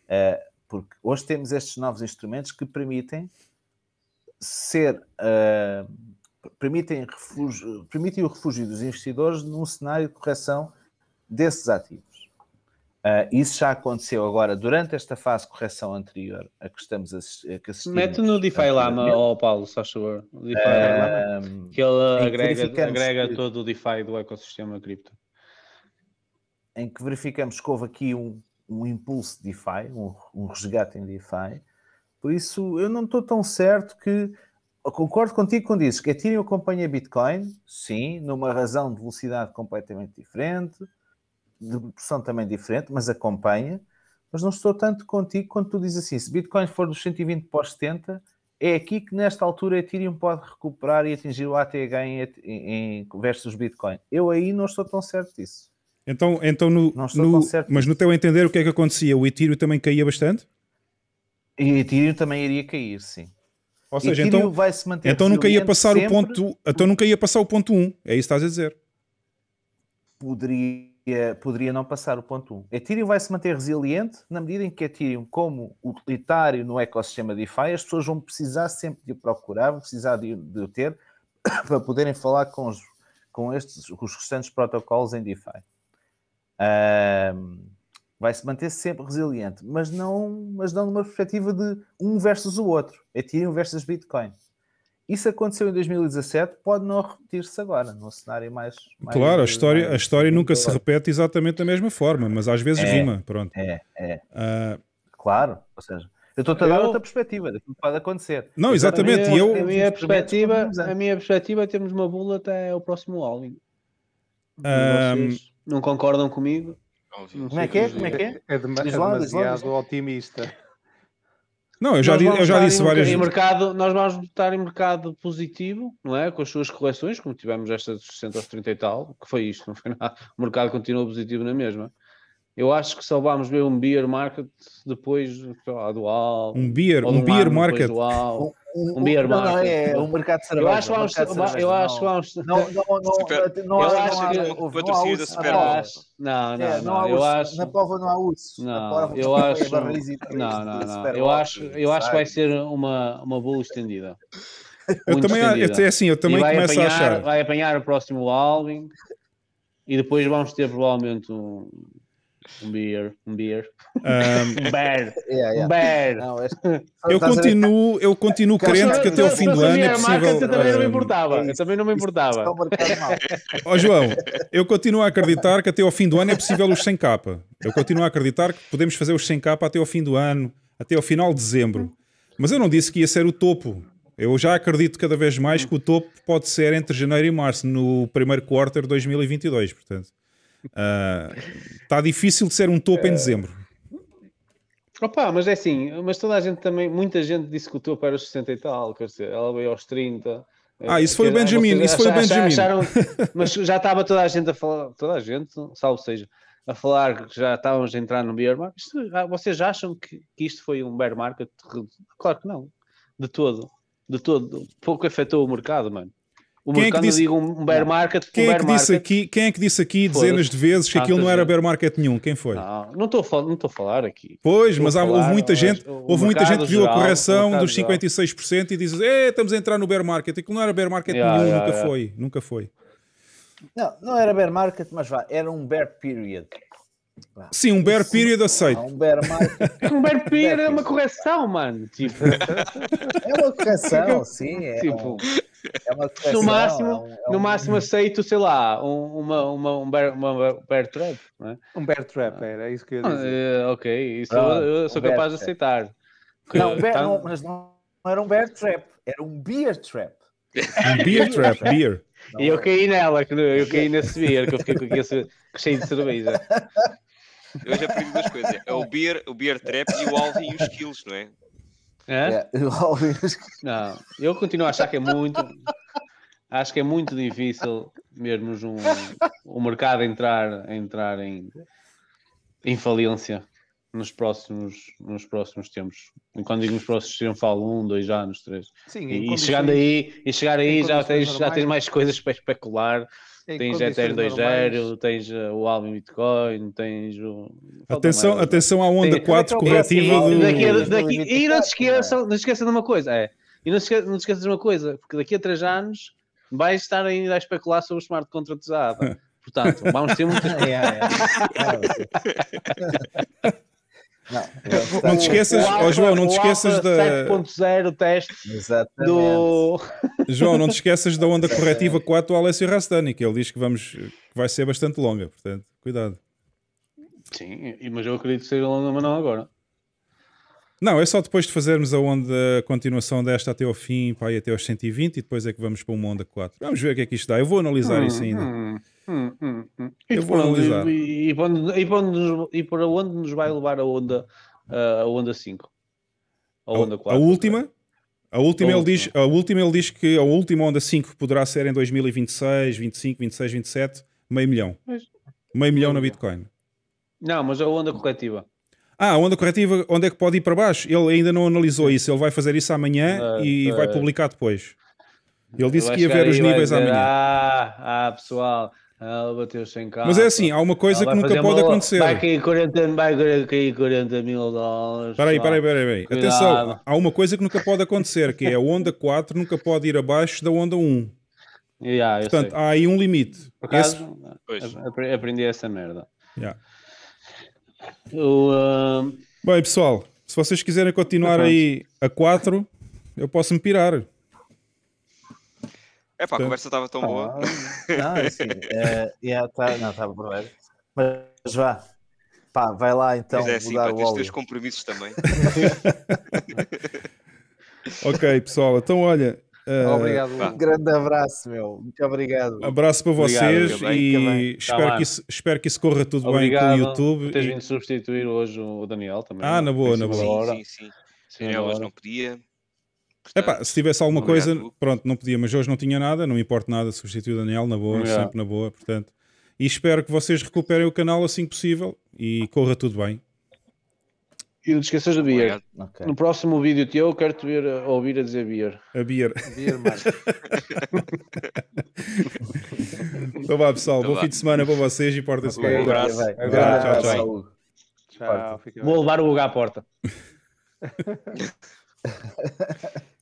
[SPEAKER 5] Uh, porque hoje temos estes novos instrumentos que permitem ser. Uh, permitem, refugio, permitem o refúgio dos investidores num cenário de correção desses ativos. Uh, isso já aconteceu agora durante esta fase de correção anterior a que estamos a, que Mete no DeFi Lama, oh Paulo, se faz favor. DeFi uh, que ele agrega, que
[SPEAKER 4] todo o DeFi do ecossistema cripto.
[SPEAKER 5] Em que verificamos que houve aqui um, um impulso de DeFi, um, um resgate em DeFi, por isso, eu não estou tão certo que. Concordo contigo quando dizes que a Ethereum acompanha Bitcoin, sim, numa razão de velocidade completamente diferente, de pressão também diferente, mas acompanha. Mas não estou tanto contigo quando tu dizes assim: se Bitcoin for dos 120 para os 70, é aqui que nesta altura Ethereum pode recuperar e atingir o ATH em, em, versus Bitcoin. Eu aí não estou tão certo disso.
[SPEAKER 3] Então, então no, não estou no, tão certo mas no teu entender, o que é que acontecia? O Ethereum também caía bastante? E Ethereum também iria cair, sim. Ou seja, então, vai -se manter então nunca ia passar sempre... o ponto, então nunca ia passar o ponto 1, um. é isso que estás a dizer.
[SPEAKER 5] Poderia, poderia não
[SPEAKER 3] passar o ponto 1. Ethereum vai se manter
[SPEAKER 5] resiliente na medida em que Ethereum, como utilitário no ecossistema DeFi, as pessoas vão precisar sempre de o procurar, vão precisar de, de o ter [COUGHS] para poderem falar com os, com estes, os restantes protocolos em DeFi. Um, vai se manter sempre resiliente, mas não, mas não numa perspectiva de um versus o outro, Ethereum é versus Bitcoin. Isso aconteceu em 2017, pode não repetir-se agora, num cenário mais. mais claro, a história, mais, a história
[SPEAKER 3] nunca se repete exatamente da mesma forma, mas às vezes é, rima, pronto. É,
[SPEAKER 5] é. Uh... Claro, ou seja, eu estou a dar eu... outra perspectiva daquilo que pode acontecer.
[SPEAKER 4] Não, exatamente. É minha, eu... a, minha perspectiva, a é minha perspectiva, temos uma bula até o próximo álbum. Um... Ah, Vocês não concordam comigo? É é? Como é que é? Como é que é? É, lá, demasiado lá, otimista.
[SPEAKER 3] Não, eu já, di eu já disse em, várias vezes. Mercado,
[SPEAKER 4] nós vamos estar em mercado positivo, não é? Com as suas correções, como tivemos esta de 60 aos 30 e tal, que foi isto, [LAUGHS] não foi nada. O mercado continua positivo na mesma. Eu acho que só vamos ver um beer market depois lá, do AL. Um beer, um beer market. Do um, um beer bar. Não, é, é um mercado cerveja. É eu acho, que há uns, cerveja, eu acho há uns. Não, não, não, super, não, eu acho que. Patrocínio Super é, Não, não, não. Eu acho. Na Póvoa não há urso. Não, eu [LAUGHS] acho. Não, não, não. Eu acho, que vai ser uma, uma boa estendida. Eu também, é assim, eu também começo a achar. Vai apanhar o próximo Alvin e depois vamos ter provavelmente um, um beer, um beer. Um, um bear,
[SPEAKER 3] yeah, yeah. um bear. Não, Eu continuo, eu continuo crente que até o fim do ano é possível... Eu também não me
[SPEAKER 4] importava, eu também não me importava.
[SPEAKER 3] Ó oh, João, eu continuo a acreditar que até ao fim do ano é possível os 100 capa. Eu continuo a acreditar que podemos fazer os 100 capa até ao fim do ano, até ao final de dezembro. Mas eu não disse que ia ser o topo. Eu já acredito cada vez mais que o topo pode ser entre janeiro e março, no primeiro quarto de 2022, portanto. Está ah, uh, difícil de ser um topo em é. dezembro.
[SPEAKER 4] Opa, mas é assim, mas toda a gente também, muita gente disse que o topo era os 60 e tal, quer dizer, ela veio aos 30. Ah, isso foi o Benjamin, isso foi o Benjamin. Acharam, [LAUGHS] mas já estava toda a gente a falar, toda a gente, salvo seja, a falar que já estávamos a entrar no bear market. Ah, vocês acham que, que, isto foi um bear market? Claro que não, de todo, de todo. Pouco afetou o mercado, mano.
[SPEAKER 3] O quem é que disse, digo um bear
[SPEAKER 4] market, quem é que market,
[SPEAKER 3] aqui, quem é que disse aqui dezenas de vezes que aquilo não era bear market nenhum? Quem foi? Não, não estou a, não a falar aqui. Pois, mas houve muita gente, houve muita gente que viu geral, a correção dos 56% e diz: "É, eh, estamos a entrar no bear market". Aquilo não era bear market yeah, nenhum, yeah, nunca yeah. foi, nunca foi.
[SPEAKER 5] Não, não era bear market, mas vá, era um bear period.
[SPEAKER 3] Sim, um bear period aceito. Ah, um
[SPEAKER 5] bear, mais... [LAUGHS] um bear period é uma correção, mano. Tipo... É uma
[SPEAKER 6] correção, [LAUGHS] sim. É tipo... Um... É correção, no máximo,
[SPEAKER 4] é um, é no máximo aceito, sei lá, um, uma, uma, um, bear, uma bear trap, não é? Um bear trap, era é isso que eu ia ah, dizer. É, ok, isso ah, eu sou capaz de aceitar.
[SPEAKER 5] Não, bear, tá. não, mas não era um bear trap, era um beer trap. Um beer trap, beer.
[SPEAKER 4] E eu caí nela, eu caí nesse beer, que eu fiquei com esse cheio de cerveja. [LAUGHS] Eu já perdi duas coisas.
[SPEAKER 2] É o beer, o beer trap e o Alvin e os quilos, não é?
[SPEAKER 4] É? é? o Alvin Não, eu continuo a achar que é muito... Acho que é muito difícil mesmo um, o mercado entrar, entrar em, em falência nos próximos, nos próximos tempos. Enquanto digo nos próximos tempos, falo um, dois anos, três. Sim, e, e chegando aí, e chegar aí já tens, já tens mais coisas para especular
[SPEAKER 3] tens Ethereum 2.0,
[SPEAKER 4] tens uh, o álbum Bitcoin, tens o. Atenção, é? atenção à onda tens, 4 corretiva assim, do. Daqui, a, daqui, e não se é? esqueçam, não se esqueçam de uma coisa, é. E não se, esqueçam, não se esqueçam de uma coisa, porque daqui a 3 anos vais estar ainda a especular sobre o smart contract contratizado. [LAUGHS] Portanto, vamos ter muitas. [LAUGHS] é, é, é. [LAUGHS] Não, [LAUGHS] não te esqueças, oh, João, não te esqueças da
[SPEAKER 5] 7.0 teste Exatamente. do
[SPEAKER 4] João, não te esqueças da onda [LAUGHS] corretiva
[SPEAKER 3] 4 do Alessio Rastani, que ele diz que vamos que vai ser bastante longa, portanto, cuidado.
[SPEAKER 4] Sim, mas eu acredito que seja longa, mas não agora.
[SPEAKER 3] Não, é só depois de fazermos a onda a continuação desta até ao fim, ir até aos 120 e depois é que vamos para uma onda 4. Vamos ver o que é que isto dá. Eu vou analisar hum, isso ainda. Hum. hum.
[SPEAKER 4] Hum, hum, hum. Eu vou analisar. E, para onde nos vai levar a onda, a onda 5?
[SPEAKER 3] A onda 4? A, última? A última, ele diz, a última ele diz que a última onda 5 poderá ser em 2026, 25, 26, 27, meio milhão. Mas, meio milhão na Bitcoin.
[SPEAKER 4] Não, mas a onda corretiva.
[SPEAKER 3] Ah, a onda corretiva, onde é que pode ir para baixo? Ele ainda não analisou isso. Ele vai fazer isso amanhã uh, e uh, vai publicar depois. Ele disse que ia ver os níveis dizer, amanhã.
[SPEAKER 4] Ah, ah, pessoal, ela bateu sem carro. Mas é assim, há uma coisa que nunca pode uma... acontecer. Vai cair 40, vai cair 40 mil dólares. Espera aí, espera aí, espera aí. Atenção,
[SPEAKER 3] há uma coisa que nunca pode acontecer, que é a onda 4 nunca pode ir abaixo da onda 1.
[SPEAKER 4] Yeah, Portanto,
[SPEAKER 3] sei. há aí um limite. Por acaso,
[SPEAKER 4] Esse... aprendi essa merda. Yeah. uh...
[SPEAKER 3] Bem, pessoal, se vocês quiserem continuar então aí a 4, eu posso me pirar. É pá, a então, conversa estava tão ah, boa. Tá,
[SPEAKER 5] né? Não, é assim, [LAUGHS] é, yeah, é, tá, não, estava por ver. Mas vá, pá, vai lá então. Mas é assim, pá, os teus compromissos também. [LAUGHS] ok,
[SPEAKER 3] pessoal, então olha. Uh, obrigado, Lu. um
[SPEAKER 5] grande abraço, meu. Muito obrigado. Abraço para
[SPEAKER 3] vocês obrigado, e tá espero, tá que isso, espero que isso corra tudo obrigado. bem com o YouTube. Tens e...
[SPEAKER 4] vindo substituir hoje o Daniel também. Ah, na boa, na boa. Sim, sim, sim. Daniel hoje não podia.
[SPEAKER 3] Portanto, Epá, se tivesse alguma coisa, pronto, não podia, mas hoje não tinha nada, não importa nada, substitui o Daniel, na boa, sempre na boa, portanto. E espero que vocês recuperem o canal assim que possível e corra tudo bem.
[SPEAKER 4] E não te esqueças de beer. Okay. No próximo vídeo teu, eu quero te ver ouvir a dizer
[SPEAKER 3] beer. A beer. Beer, [LAUGHS] Então vá, pessoal. Então bom lá. fim de semana para vocês e porta-se bem. Um abraço. Vai, abraço. abraço. Tchau,
[SPEAKER 4] tchau. tchau. Vou levar o lugar à porta. [LAUGHS]